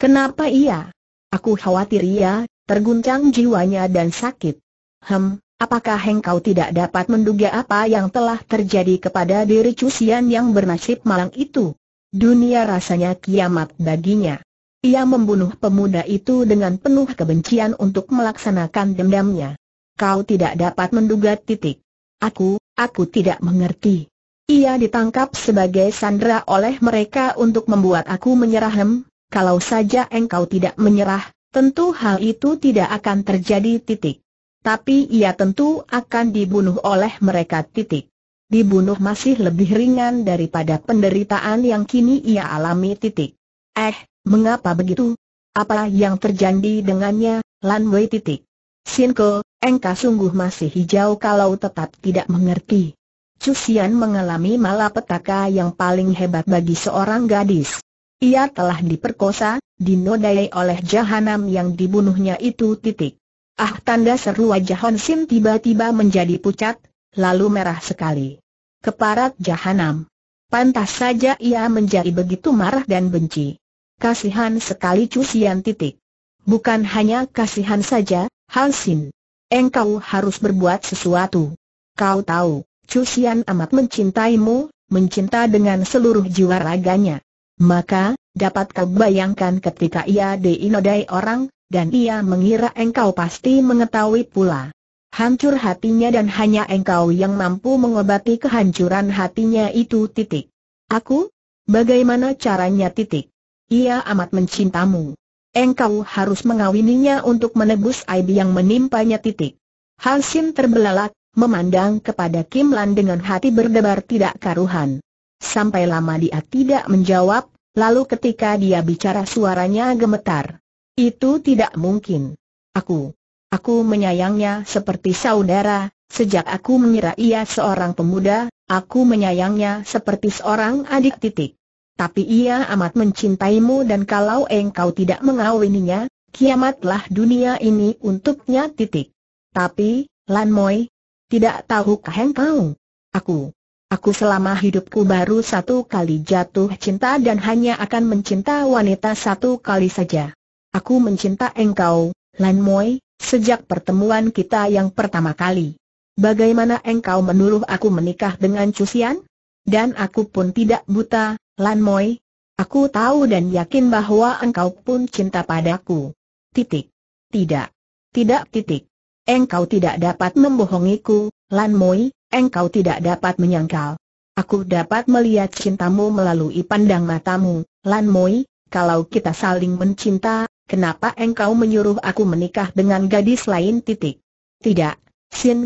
Kenapa ia? Aku khawatir ia, terguncang jiwanya dan sakit. Hem, apakah engkau tidak dapat menduga apa yang telah terjadi kepada diri Cusian yang bernasib malang itu? Dunia rasanya kiamat baginya. Ia membunuh pemuda itu dengan penuh kebencian untuk melaksanakan dendamnya. Kau tidak dapat menduga titik. Aku, aku tidak mengerti. Ia ditangkap sebagai sandera oleh mereka untuk membuat aku menyerah hem, kalau saja engkau tidak menyerah, tentu hal itu tidak akan terjadi titik. Tapi ia tentu akan dibunuh oleh mereka titik. Dibunuh masih lebih ringan daripada penderitaan yang kini ia alami titik. Eh, mengapa begitu? Apa yang terjadi dengannya, Lan Wei titik? Sinko, engkau sungguh masih hijau kalau tetap tidak mengerti. Cusian mengalami malapetaka yang paling hebat bagi seorang gadis. Ia telah diperkosa, dinodai oleh jahanam yang dibunuhnya itu titik. Ah tanda seru wajah Hon Sin tiba-tiba menjadi pucat, lalu merah sekali. Keparat jahanam. Pantas saja ia menjadi begitu marah dan benci. Kasihan sekali cusian titik. Bukan hanya kasihan saja, Sin. Engkau harus berbuat sesuatu. Kau tahu, Cusian amat mencintaimu, mencinta dengan seluruh jiwa raganya. Maka, dapat kau bayangkan ketika ia diinodai orang, dan ia mengira engkau pasti mengetahui pula. Hancur hatinya dan hanya engkau yang mampu mengobati kehancuran hatinya itu titik. Aku? Bagaimana caranya titik? Ia amat mencintamu. Engkau harus mengawininya untuk menebus aib yang menimpanya titik. Hansin terbelalak, memandang kepada Kim Lan dengan hati berdebar tidak karuhan. Sampai lama dia tidak menjawab, lalu ketika dia bicara suaranya gemetar. Itu tidak mungkin. Aku, aku menyayangnya seperti saudara, sejak aku mengira ia seorang pemuda, aku menyayangnya seperti seorang adik titik. Tapi ia amat mencintaimu dan kalau engkau tidak mengawininya, kiamatlah dunia ini untuknya titik. Tapi, Lan Moi, tidak tahukah engkau? Aku, Aku selama hidupku baru satu kali jatuh cinta dan hanya akan mencinta wanita satu kali saja. Aku mencinta engkau, Lan Moi, sejak pertemuan kita yang pertama kali. Bagaimana engkau menuruh aku menikah dengan Cusian? Dan aku pun tidak buta, Lan Moi. Aku tahu dan yakin bahwa engkau pun cinta padaku. Titik. Tidak. Tidak titik. Engkau tidak dapat membohongiku, Lan Moy engkau tidak dapat menyangkal. Aku dapat melihat cintamu melalui pandang matamu, Lan Moi, kalau kita saling mencinta, kenapa engkau menyuruh aku menikah dengan gadis lain titik? Tidak,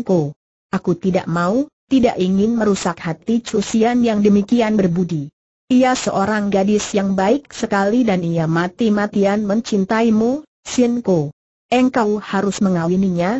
Ko. Aku tidak mau, tidak ingin merusak hati Cusian yang demikian berbudi. Ia seorang gadis yang baik sekali dan ia mati-matian mencintaimu, Ko. Engkau harus mengawininya,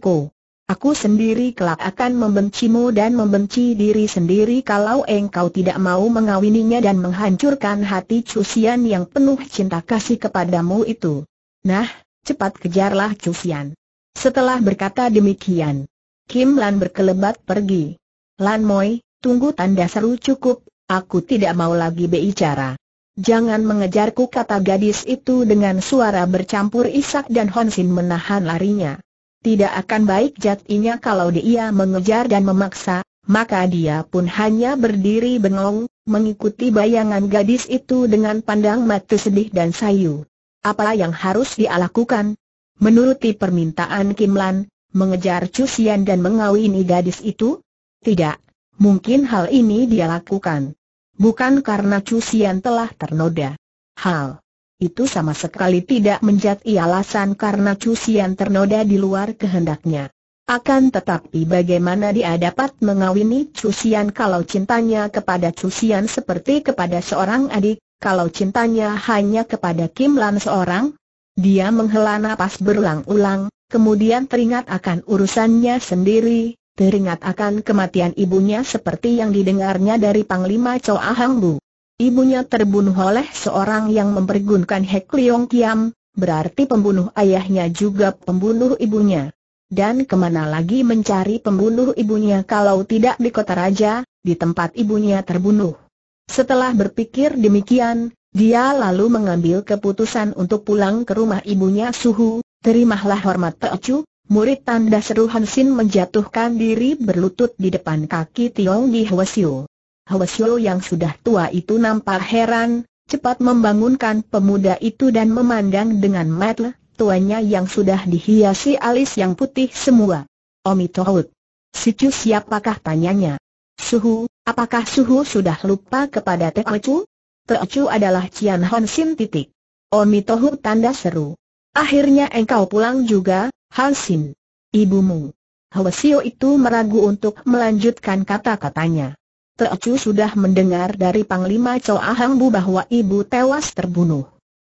Ko. Aku sendiri kelak akan membencimu dan membenci diri sendiri kalau engkau tidak mau mengawininya dan menghancurkan hati Cusian yang penuh cinta kasih kepadamu itu. Nah, cepat kejarlah Cusian. Setelah berkata demikian, Kim Lan berkelebat pergi. Lan Moi, tunggu tanda seru cukup, aku tidak mau lagi bicara. Jangan mengejarku kata gadis itu dengan suara bercampur isak dan Honsin menahan larinya. Tidak akan baik jatinya kalau dia mengejar dan memaksa, maka dia pun hanya berdiri bengong, mengikuti bayangan gadis itu dengan pandang mata sedih dan sayu. Apa yang harus dia lakukan? Menuruti permintaan Kim Lan, mengejar Cusian dan mengawini gadis itu? Tidak, mungkin hal ini dia lakukan. Bukan karena Cusian telah ternoda. Hal itu sama sekali tidak menjadi alasan karena Cusian ternoda di luar kehendaknya. Akan tetapi bagaimana dia dapat mengawini Cusian kalau cintanya kepada Cusian seperti kepada seorang adik, kalau cintanya hanya kepada Kim Lan seorang? Dia menghela nafas berulang-ulang, kemudian teringat akan urusannya sendiri, teringat akan kematian ibunya seperti yang didengarnya dari Panglima Choa Hang Bu. Ibunya terbunuh oleh seorang yang mempergunakan Hek Leong Kiam, berarti pembunuh ayahnya juga pembunuh ibunya. Dan kemana lagi mencari pembunuh ibunya kalau tidak di kota raja, di tempat ibunya terbunuh. Setelah berpikir demikian, dia lalu mengambil keputusan untuk pulang ke rumah ibunya Suhu, terimalah hormat Teocu, murid tanda seru Hansin menjatuhkan diri berlutut di depan kaki Tiong Di Hwasyu. Hwasyo yang sudah tua itu nampak heran, cepat membangunkan pemuda itu dan memandang dengan mata tuanya yang sudah dihiasi alis yang putih semua. Omi Tohut. Situ siapakah tanyanya? Suhu, apakah Suhu sudah lupa kepada Teocu? Teocu adalah Cian Hon Sin titik. Omi Tohut tanda seru. Akhirnya engkau pulang juga, Sin. Ibumu. Hwasio itu meragu untuk melanjutkan kata-katanya. Teocu sudah mendengar dari Panglima Chow Bu bahwa ibu tewas terbunuh.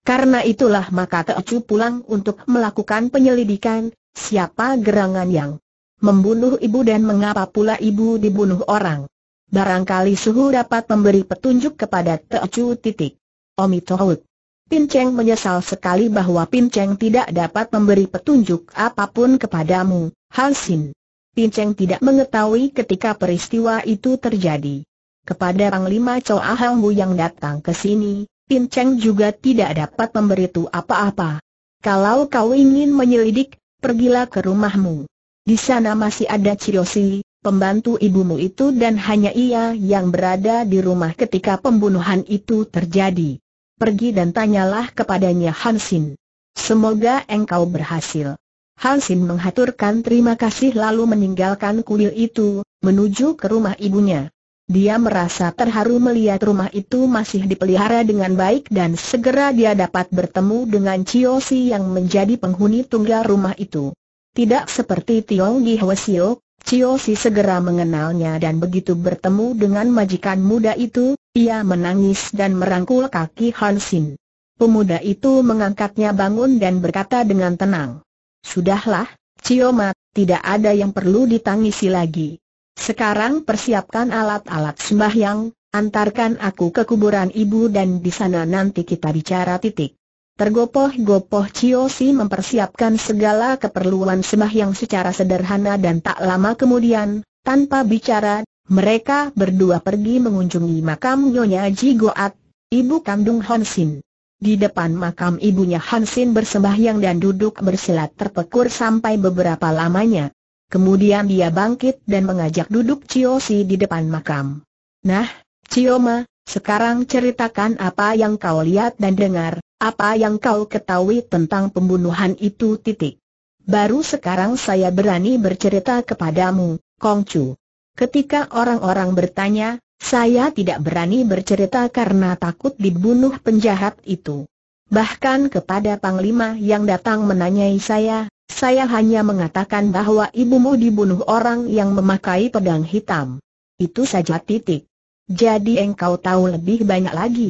Karena itulah maka Teocu pulang untuk melakukan penyelidikan, siapa gerangan yang membunuh ibu dan mengapa pula ibu dibunuh orang. Barangkali Suhu dapat memberi petunjuk kepada Teocu titik. Omitohut. Pinceng menyesal sekali bahwa Cheng tidak dapat memberi petunjuk apapun kepadamu, Hansin. Pinceng tidak mengetahui ketika peristiwa itu terjadi. Kepada Panglima Choa ah Hang Hu yang datang ke sini, Pinceng juga tidak dapat memberitahu apa-apa. Kalau kau ingin menyelidik, pergilah ke rumahmu. Di sana masih ada Cirosi, pembantu ibumu itu dan hanya ia yang berada di rumah ketika pembunuhan itu terjadi. Pergi dan tanyalah kepadanya Hansin. Semoga engkau berhasil. Hansin menghaturkan terima kasih lalu meninggalkan kuil itu, menuju ke rumah ibunya. Dia merasa terharu melihat rumah itu masih dipelihara dengan baik dan segera dia dapat bertemu dengan Si yang menjadi penghuni tunggal rumah itu. Tidak seperti Tiong Gi Hwasio, Si segera mengenalnya dan begitu bertemu dengan majikan muda itu, ia menangis dan merangkul kaki Hansin. Pemuda itu mengangkatnya bangun dan berkata dengan tenang. Sudahlah, Cioma, tidak ada yang perlu ditangisi lagi. Sekarang persiapkan alat-alat sembahyang, antarkan aku ke kuburan ibu dan di sana nanti kita bicara titik. Tergopoh-gopoh Ciosi mempersiapkan segala keperluan sembahyang secara sederhana dan tak lama kemudian, tanpa bicara, mereka berdua pergi mengunjungi makam Nyonya Jigoat, ibu kandung Hon Sin. Di depan makam ibunya Hansin bersembahyang dan duduk bersilat terpekur sampai beberapa lamanya. Kemudian dia bangkit dan mengajak duduk Cio Si di depan makam. Nah, Cio Ma, sekarang ceritakan apa yang kau lihat dan dengar, apa yang kau ketahui tentang pembunuhan itu titik. Baru sekarang saya berani bercerita kepadamu, Kongcu. Ketika orang-orang bertanya, saya tidak berani bercerita karena takut dibunuh penjahat itu. Bahkan kepada Panglima yang datang menanyai saya, saya hanya mengatakan bahwa ibumu dibunuh orang yang memakai pedang hitam. Itu saja titik. Jadi engkau tahu lebih banyak lagi.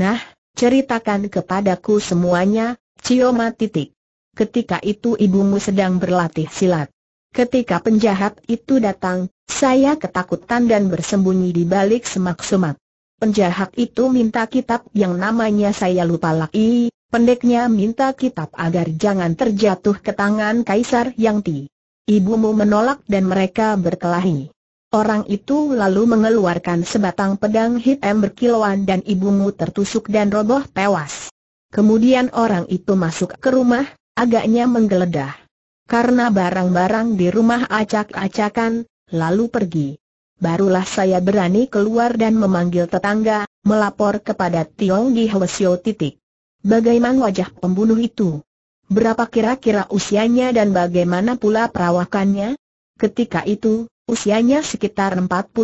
Nah, ceritakan kepadaku semuanya, Cioma titik. Ketika itu ibumu sedang berlatih silat. Ketika penjahat itu datang, saya ketakutan dan bersembunyi di balik semak-semak. Penjahat itu minta kitab yang namanya saya lupa laki, pendeknya minta kitab agar jangan terjatuh ke tangan Kaisar Yang Ti. Ibumu menolak dan mereka berkelahi. Orang itu lalu mengeluarkan sebatang pedang hitam berkilauan dan ibumu tertusuk dan roboh tewas. Kemudian orang itu masuk ke rumah, agaknya menggeledah karena barang-barang di rumah acak-acakan, lalu pergi. Barulah saya berani keluar dan memanggil tetangga, melapor kepada Tiong Di Hwasyo titik. Bagaimana wajah pembunuh itu? Berapa kira-kira usianya dan bagaimana pula perawakannya? Ketika itu, usianya sekitar 45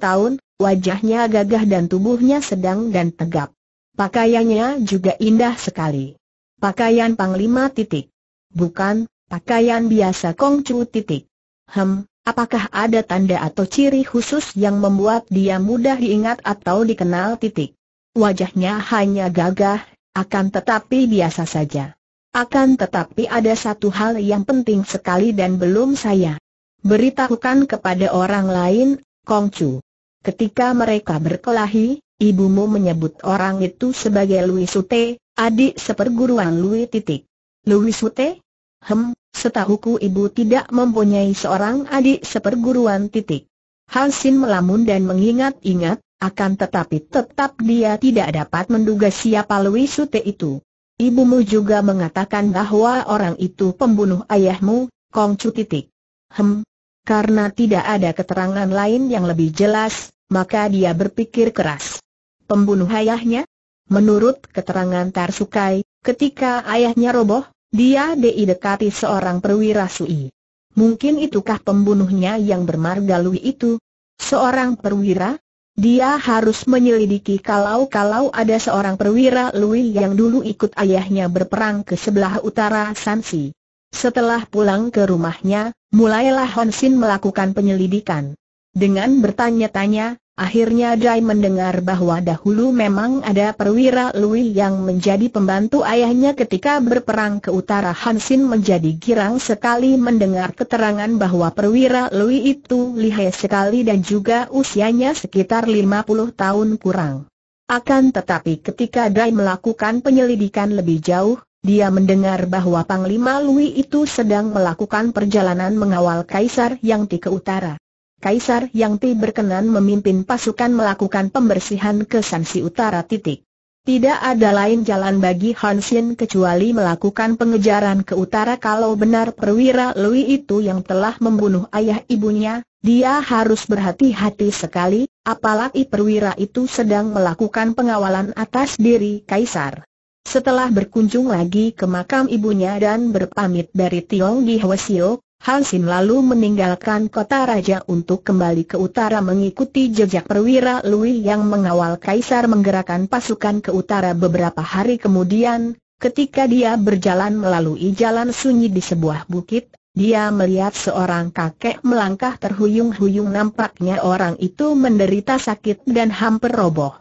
tahun, wajahnya gagah dan tubuhnya sedang dan tegap. Pakaiannya juga indah sekali. Pakaian Panglima titik. Bukan, Pakaian biasa Kongcu titik. Hem, apakah ada tanda atau ciri khusus yang membuat dia mudah diingat atau dikenal titik? Wajahnya hanya gagah, akan tetapi biasa saja. Akan tetapi ada satu hal yang penting sekali dan belum saya beritahukan kepada orang lain, Kongcu. Ketika mereka berkelahi, ibumu menyebut orang itu sebagai Louis Sute, adik seperguruan Louis titik. Louis Sute? Hem, setahuku ibu tidak mempunyai seorang adik seperguruan titik. Hansin melamun dan mengingat-ingat, akan tetapi tetap dia tidak dapat menduga siapa Louis Sute itu. Ibumu juga mengatakan bahwa orang itu pembunuh ayahmu, Kong Chu titik. Hem, karena tidak ada keterangan lain yang lebih jelas, maka dia berpikir keras. Pembunuh ayahnya? Menurut keterangan Tarsukai, ketika ayahnya roboh, dia dekati seorang perwira Sui. Mungkin itukah pembunuhnya yang bermarga Lui itu? Seorang perwira? Dia harus menyelidiki kalau-kalau ada seorang perwira Lui yang dulu ikut ayahnya berperang ke sebelah utara Sansi. Setelah pulang ke rumahnya, mulailah Honsin melakukan penyelidikan. Dengan bertanya-tanya, Akhirnya Dai mendengar bahwa dahulu memang ada perwira Lui yang menjadi pembantu ayahnya ketika berperang ke utara Hansin menjadi girang sekali mendengar keterangan bahwa perwira Lui itu lihai sekali dan juga usianya sekitar 50 tahun kurang. Akan tetapi ketika Dai melakukan penyelidikan lebih jauh, dia mendengar bahwa Panglima Lui itu sedang melakukan perjalanan mengawal Kaisar Yang di ke utara. Kaisar Yang Ti berkenan memimpin pasukan melakukan pembersihan ke Sansi Utara titik. Tidak ada lain jalan bagi Han kecuali melakukan pengejaran ke utara kalau benar perwira Lui itu yang telah membunuh ayah ibunya, dia harus berhati-hati sekali, apalagi perwira itu sedang melakukan pengawalan atas diri Kaisar. Setelah berkunjung lagi ke makam ibunya dan berpamit dari Tiong Gihuasio, Hansin lalu meninggalkan kota raja untuk kembali ke utara mengikuti jejak perwira Lui yang mengawal kaisar menggerakkan pasukan ke utara beberapa hari kemudian, ketika dia berjalan melalui jalan sunyi di sebuah bukit, dia melihat seorang kakek melangkah terhuyung-huyung nampaknya orang itu menderita sakit dan hampir roboh.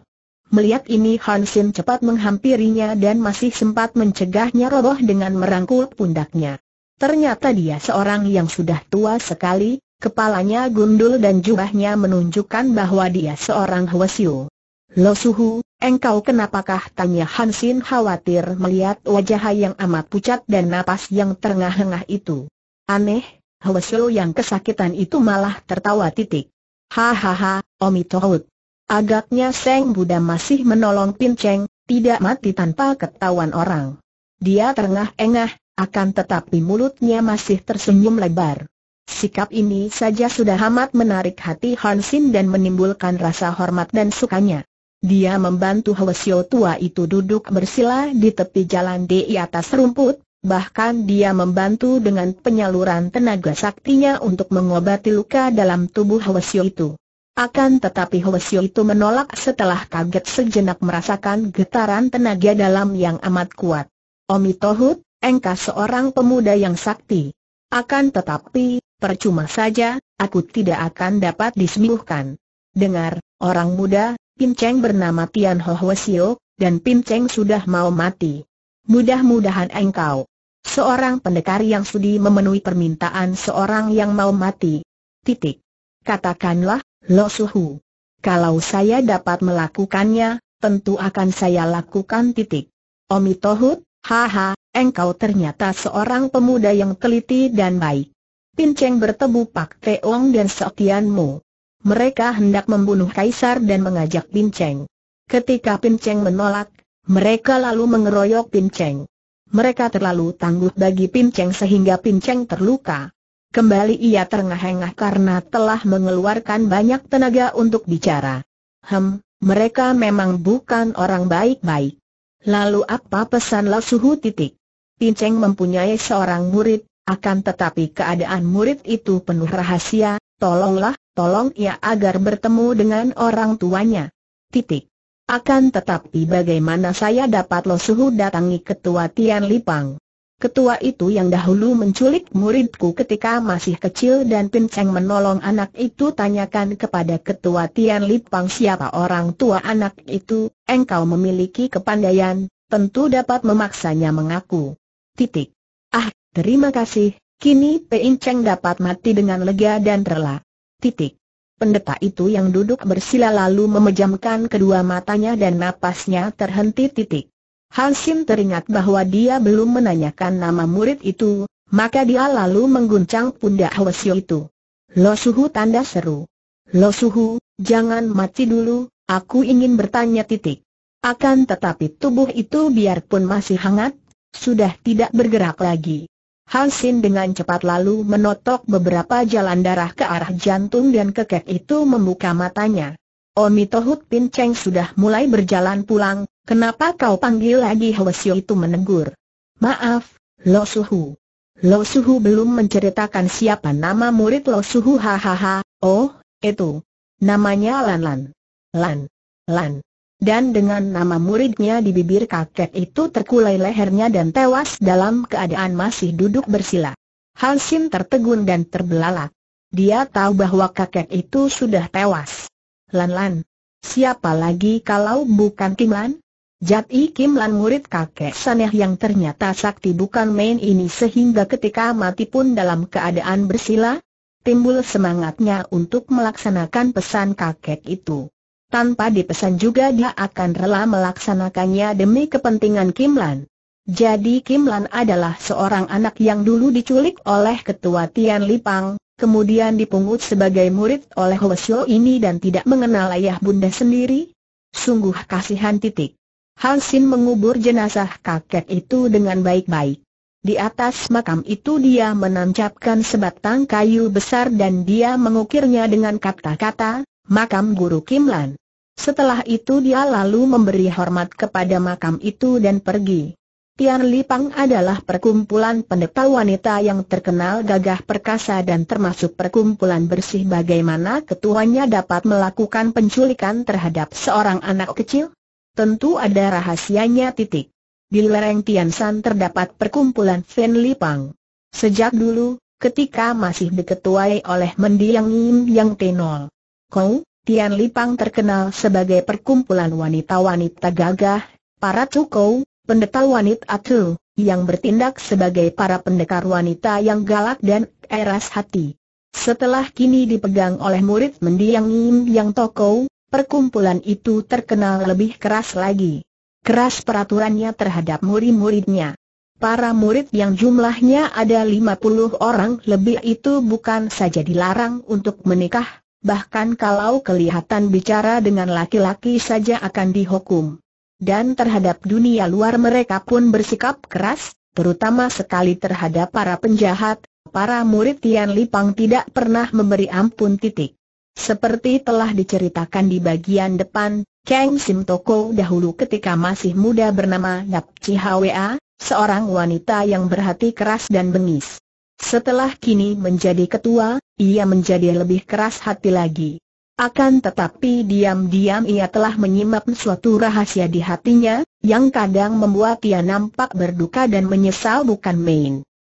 Melihat ini Hansin cepat menghampirinya dan masih sempat mencegahnya roboh dengan merangkul pundaknya. Ternyata dia seorang yang sudah tua sekali, kepalanya gundul dan jubahnya menunjukkan bahwa dia seorang Hwasyu. Lo Suhu, engkau kenapakah tanya Hansin khawatir melihat wajah yang amat pucat dan napas yang terengah-engah itu. Aneh, Hwasyu yang kesakitan itu malah tertawa titik. Hahaha, Omi Agaknya Seng Buddha masih menolong Pinceng, tidak mati tanpa ketahuan orang. Dia terengah-engah, akan tetapi mulutnya masih tersenyum lebar. Sikap ini saja sudah amat menarik hati Hansin dan menimbulkan rasa hormat dan sukanya. Dia membantu Hwasio tua itu duduk bersila di tepi jalan di atas rumput, bahkan dia membantu dengan penyaluran tenaga saktinya untuk mengobati luka dalam tubuh Hwasio itu. Akan tetapi Hwasio itu menolak setelah kaget sejenak merasakan getaran tenaga dalam yang amat kuat. Omi engkau seorang pemuda yang sakti. Akan tetapi, percuma saja, aku tidak akan dapat disembuhkan. Dengar, orang muda, Pinceng bernama Tian Ho dan Pinceng sudah mau mati. Mudah-mudahan engkau seorang pendekar yang sudi memenuhi permintaan seorang yang mau mati. Titik. Katakanlah, Lo Suhu. Kalau saya dapat melakukannya, tentu akan saya lakukan titik. Omi Tohut, haha, engkau ternyata seorang pemuda yang teliti dan baik. Pinceng bertemu Pak Teong dan Sotian Mereka hendak membunuh Kaisar dan mengajak Pinceng. Ketika Pinceng menolak, mereka lalu mengeroyok Pinceng. Mereka terlalu tangguh bagi Pinceng sehingga Pinceng terluka. Kembali ia terengah-engah karena telah mengeluarkan banyak tenaga untuk bicara. Hem, mereka memang bukan orang baik-baik. Lalu apa pesan Lao Suhu titik? Pinceng mempunyai seorang murid, akan tetapi keadaan murid itu penuh rahasia, tolonglah, tolong ia agar bertemu dengan orang tuanya. Titik. Akan tetapi bagaimana saya dapat lo suhu datangi ketua Tian Lipang? Ketua itu yang dahulu menculik muridku ketika masih kecil dan Pinceng menolong anak itu tanyakan kepada ketua Tian Lipang siapa orang tua anak itu, engkau memiliki kepandaian, tentu dapat memaksanya mengaku. Titik. Ah, terima kasih, kini Pein Cheng dapat mati dengan lega dan rela. Titik. Pendeta itu yang duduk bersila lalu memejamkan kedua matanya dan napasnya terhenti titik. Hansin teringat bahwa dia belum menanyakan nama murid itu, maka dia lalu mengguncang pundak Hwasyo itu. Lo Suhu tanda seru. Lo Suhu, jangan mati dulu, aku ingin bertanya titik. Akan tetapi tubuh itu biarpun masih hangat, sudah tidak bergerak lagi. Hansin dengan cepat lalu menotok beberapa jalan darah ke arah jantung dan kekek itu membuka matanya. Omi Tohut Pin Cheng sudah mulai berjalan pulang, kenapa kau panggil lagi Hwasyo itu menegur. Maaf, Lo Suhu. Lo Suhu belum menceritakan siapa nama murid Lo Suhu hahaha, oh, itu. Namanya Lan Lan. Lan. Lan dan dengan nama muridnya di bibir kakek itu terkulai lehernya dan tewas dalam keadaan masih duduk bersila. Hansin tertegun dan terbelalak. Dia tahu bahwa kakek itu sudah tewas. Lan-lan. Siapa lagi kalau bukan Kim Lan? Jati Kim Lan murid kakek Saneh yang ternyata sakti bukan main ini sehingga ketika mati pun dalam keadaan bersila, timbul semangatnya untuk melaksanakan pesan kakek itu tanpa dipesan juga dia akan rela melaksanakannya demi kepentingan Kim Lan. Jadi Kim Lan adalah seorang anak yang dulu diculik oleh ketua Tian Lipang, kemudian dipungut sebagai murid oleh Hwasyo ini dan tidak mengenal ayah bunda sendiri? Sungguh kasihan titik. Han Sin mengubur jenazah kakek itu dengan baik-baik. Di atas makam itu dia menancapkan sebatang kayu besar dan dia mengukirnya dengan kata-kata, makam guru Kimlan. Setelah itu dia lalu memberi hormat kepada makam itu dan pergi. Tian Lipang adalah perkumpulan pendeta wanita yang terkenal gagah perkasa dan termasuk perkumpulan bersih bagaimana ketuanya dapat melakukan penculikan terhadap seorang anak kecil? Tentu ada rahasianya titik. Di lereng Tian San terdapat perkumpulan Fen Lipang. Sejak dulu, ketika masih diketuai oleh mendiang Yim Yang Tenol. Kong, Tian Lipang terkenal sebagai perkumpulan wanita-wanita gagah, para Tukou, pendeta wanita tu, yang bertindak sebagai para pendekar wanita yang galak dan eras hati. Setelah kini dipegang oleh murid mendiang Im Yang Tokou, perkumpulan itu terkenal lebih keras lagi. Keras peraturannya terhadap murid-muridnya. Para murid yang jumlahnya ada 50 orang lebih itu bukan saja dilarang untuk menikah, bahkan kalau kelihatan bicara dengan laki-laki saja akan dihukum. Dan terhadap dunia luar mereka pun bersikap keras, terutama sekali terhadap para penjahat, para murid Tian Lipang tidak pernah memberi ampun titik. Seperti telah diceritakan di bagian depan, Kang Sim Toko dahulu ketika masih muda bernama Nap Chi Hwa, seorang wanita yang berhati keras dan bengis. Setelah kini menjadi ketua, ia menjadi lebih keras hati lagi. Akan tetapi diam-diam ia telah menyimak suatu rahasia di hatinya, yang kadang membuat ia nampak berduka dan menyesal bukan main.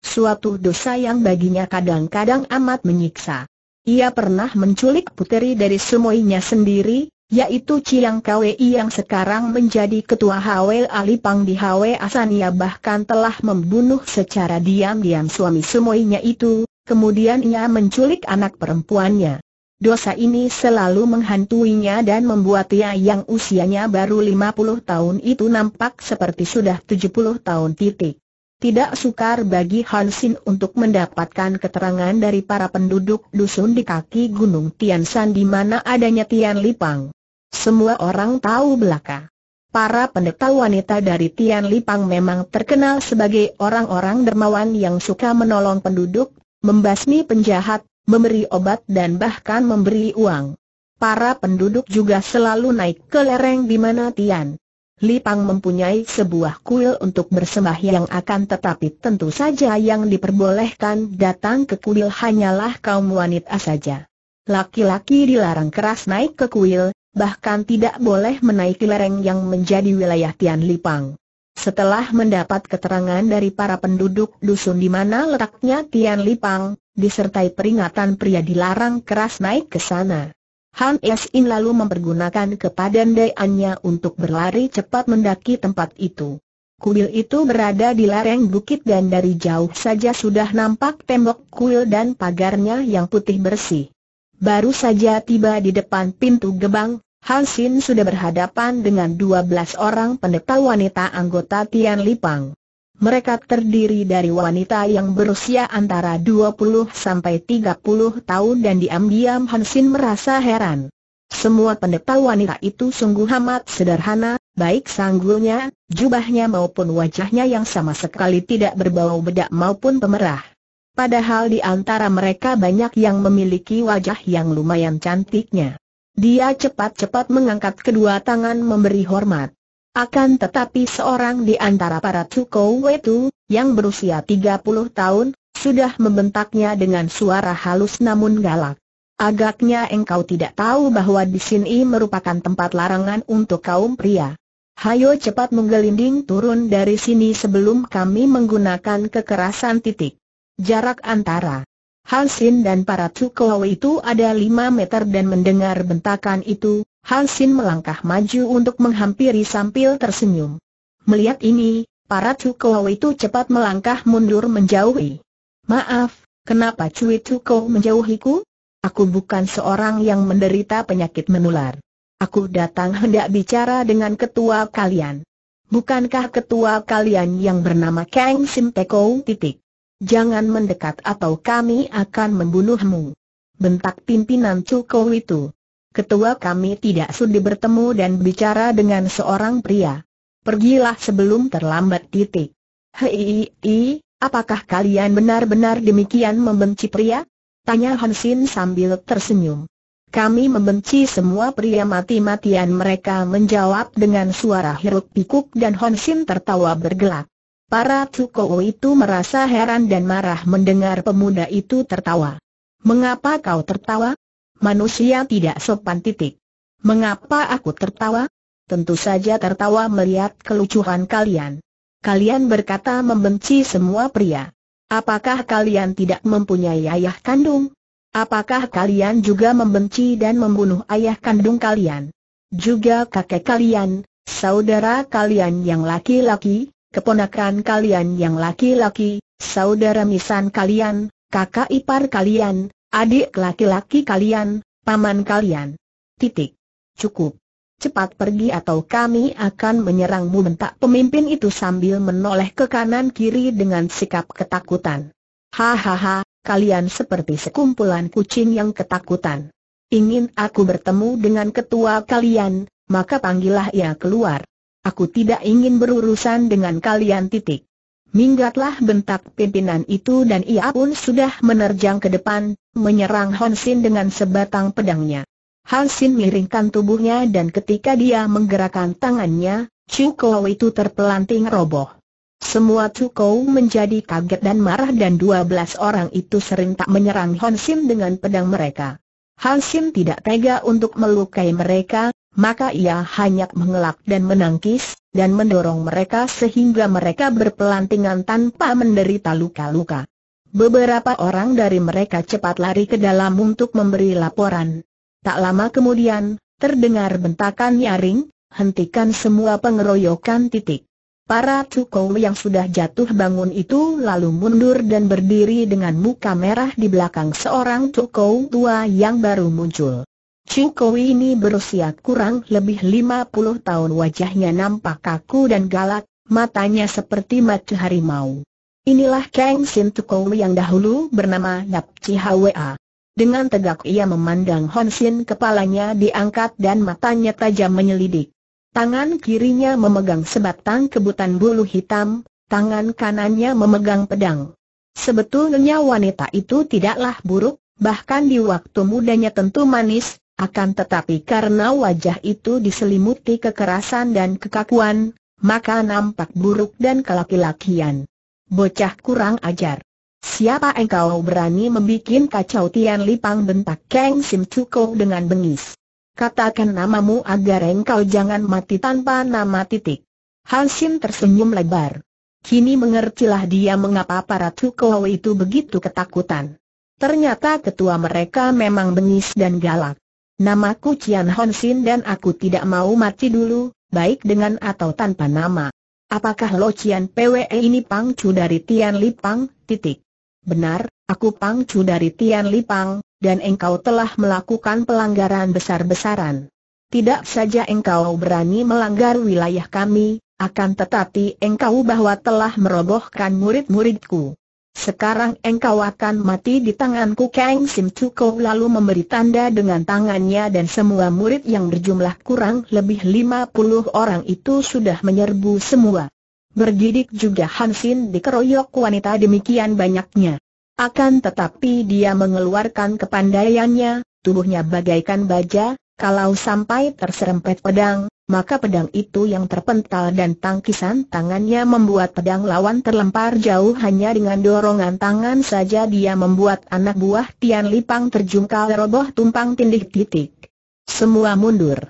Suatu dosa yang baginya kadang-kadang amat menyiksa. Ia pernah menculik puteri dari semuanya sendiri, yaitu cilangkawe Kwei yang sekarang menjadi ketua Hwe Alipang di HW Asania bahkan telah membunuh secara diam-diam suami semuanya itu, kemudian ia menculik anak perempuannya. Dosa ini selalu menghantuinya dan membuat ia yang usianya baru 50 tahun itu nampak seperti sudah 70 tahun titik. Tidak sukar bagi Hansin untuk mendapatkan keterangan dari para penduduk dusun di kaki Gunung Tian San di mana adanya Tian Lipang. Semua orang tahu belaka. Para pendeta wanita dari Tian Lipang memang terkenal sebagai orang-orang dermawan yang suka menolong penduduk, membasmi penjahat, memberi obat dan bahkan memberi uang. Para penduduk juga selalu naik ke lereng di mana Tian Lipang mempunyai sebuah kuil untuk bersembah yang akan tetapi tentu saja yang diperbolehkan datang ke kuil hanyalah kaum wanita saja. Laki-laki dilarang keras naik ke kuil, bahkan tidak boleh menaiki lereng yang menjadi wilayah Tian Lipang. Setelah mendapat keterangan dari para penduduk dusun di mana letaknya Tian Lipang, disertai peringatan pria dilarang keras naik ke sana. Han Esin lalu mempergunakan kepadan dayanya untuk berlari cepat mendaki tempat itu. Kuil itu berada di lereng bukit dan dari jauh saja sudah nampak tembok kuil dan pagarnya yang putih bersih. Baru saja tiba di depan pintu gebang, Hansin sudah berhadapan dengan 12 orang pendeta wanita anggota Tian Lipang. Mereka terdiri dari wanita yang berusia antara 20 sampai 30 tahun dan diam-diam Hansin merasa heran. Semua pendeta wanita itu sungguh amat sederhana, baik sanggulnya, jubahnya maupun wajahnya yang sama sekali tidak berbau bedak maupun pemerah. Padahal di antara mereka banyak yang memiliki wajah yang lumayan cantiknya. Dia cepat-cepat mengangkat kedua tangan memberi hormat. Akan tetapi seorang di antara para Tsukou Wetu, yang berusia 30 tahun, sudah membentaknya dengan suara halus namun galak. Agaknya engkau tidak tahu bahwa di sini merupakan tempat larangan untuk kaum pria. Hayo cepat menggelinding turun dari sini sebelum kami menggunakan kekerasan titik. Jarak antara Halsin dan para Cukow itu ada lima meter dan mendengar bentakan itu, Halsin melangkah maju untuk menghampiri sambil tersenyum. Melihat ini, para Cukow itu cepat melangkah mundur menjauhi. Maaf, kenapa Cui Cukow menjauhiku? Aku bukan seorang yang menderita penyakit menular. Aku datang hendak bicara dengan ketua kalian. Bukankah ketua kalian yang bernama Kang Sim Simteko titik? Jangan mendekat atau kami akan membunuhmu. Bentak pimpinan Cukow itu. Ketua kami tidak sudi bertemu dan bicara dengan seorang pria. Pergilah sebelum terlambat titik. Hei, hei, apakah kalian benar-benar demikian membenci pria? Tanya Hansin sambil tersenyum. Kami membenci semua pria mati-matian mereka menjawab dengan suara hiruk pikuk dan Hansin tertawa bergelak. Para Cukowo itu merasa heran dan marah mendengar pemuda itu tertawa. Mengapa kau tertawa? Manusia tidak sopan titik. Mengapa aku tertawa? Tentu saja tertawa melihat kelucuan kalian. Kalian berkata membenci semua pria. Apakah kalian tidak mempunyai ayah kandung? Apakah kalian juga membenci dan membunuh ayah kandung kalian? Juga kakek kalian, saudara kalian yang laki-laki, keponakan kalian yang laki-laki, saudara misan kalian, kakak ipar kalian, adik laki-laki kalian, paman kalian. Titik. Cukup. Cepat pergi atau kami akan menyerangmu bentak pemimpin itu sambil menoleh ke kanan kiri dengan sikap ketakutan. Hahaha, kalian seperti sekumpulan kucing yang ketakutan. Ingin aku bertemu dengan ketua kalian, maka panggillah ia keluar. Aku tidak ingin berurusan dengan kalian titik. Minggatlah bentak pimpinan itu dan ia pun sudah menerjang ke depan, menyerang Hon dengan sebatang pedangnya. Hon miringkan tubuhnya dan ketika dia menggerakkan tangannya, Cukou itu terpelanting roboh. Semua Cukou menjadi kaget dan marah dan 12 orang itu sering tak menyerang Hon dengan pedang mereka. Hon tidak tega untuk melukai mereka, maka ia hanya mengelak dan menangkis, dan mendorong mereka sehingga mereka berpelantingan tanpa menderita luka-luka. Beberapa orang dari mereka cepat lari ke dalam untuk memberi laporan. Tak lama kemudian, terdengar bentakan nyaring, hentikan semua pengeroyokan titik. Para Tukou yang sudah jatuh bangun itu lalu mundur dan berdiri dengan muka merah di belakang seorang Tukou tua yang baru muncul. Cingko ini berusia kurang lebih 50 tahun wajahnya nampak kaku dan galak, matanya seperti mata harimau. Inilah Kang Sin Tukowi yang dahulu bernama Nap Chihwa. Dengan tegak ia memandang Hon Sin kepalanya diangkat dan matanya tajam menyelidik. Tangan kirinya memegang sebatang kebutan bulu hitam, tangan kanannya memegang pedang. Sebetulnya wanita itu tidaklah buruk, bahkan di waktu mudanya tentu manis, akan tetapi karena wajah itu diselimuti kekerasan dan kekakuan, maka nampak buruk dan kelaki-lakian. Bocah kurang ajar. Siapa engkau berani membuat kacau Tian Lipang bentak Kang Sim Cuko dengan bengis. Katakan namamu agar engkau jangan mati tanpa nama titik. Han Sim tersenyum lebar. Kini mengertilah dia mengapa para Tukow itu begitu ketakutan. Ternyata ketua mereka memang bengis dan galak. Namaku Cian Hon Sin dan aku tidak mau mati dulu, baik dengan atau tanpa nama. Apakah Lo Cian PWE ini Pang pangcu dari Tian Li Pang, titik. Benar, aku Pang pangcu dari Tian Li Pang, dan engkau telah melakukan pelanggaran besar-besaran. Tidak saja engkau berani melanggar wilayah kami, akan tetapi engkau bahwa telah merobohkan murid-muridku. Sekarang engkau akan mati di tanganku Kang Sim Chuko lalu memberi tanda dengan tangannya dan semua murid yang berjumlah kurang lebih 50 orang itu sudah menyerbu semua. Bergidik juga Hansin dikeroyok wanita demikian banyaknya. Akan tetapi dia mengeluarkan kepandaiannya, tubuhnya bagaikan baja, kalau sampai terserempet pedang, maka pedang itu yang terpental dan tangkisan tangannya membuat pedang lawan terlempar jauh hanya dengan dorongan tangan saja dia membuat anak buah Tian Lipang terjungkal roboh tumpang tindih titik. Semua mundur.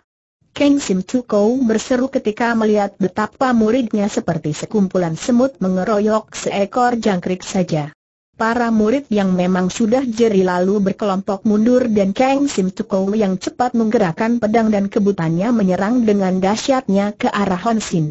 Kang Sim Tuko berseru ketika melihat betapa muridnya seperti sekumpulan semut mengeroyok seekor jangkrik saja. Para murid yang memang sudah jeri lalu berkelompok mundur dan Kang Sim Tukou yang cepat menggerakkan pedang dan kebutannya menyerang dengan dahsyatnya ke arah Hon Sin.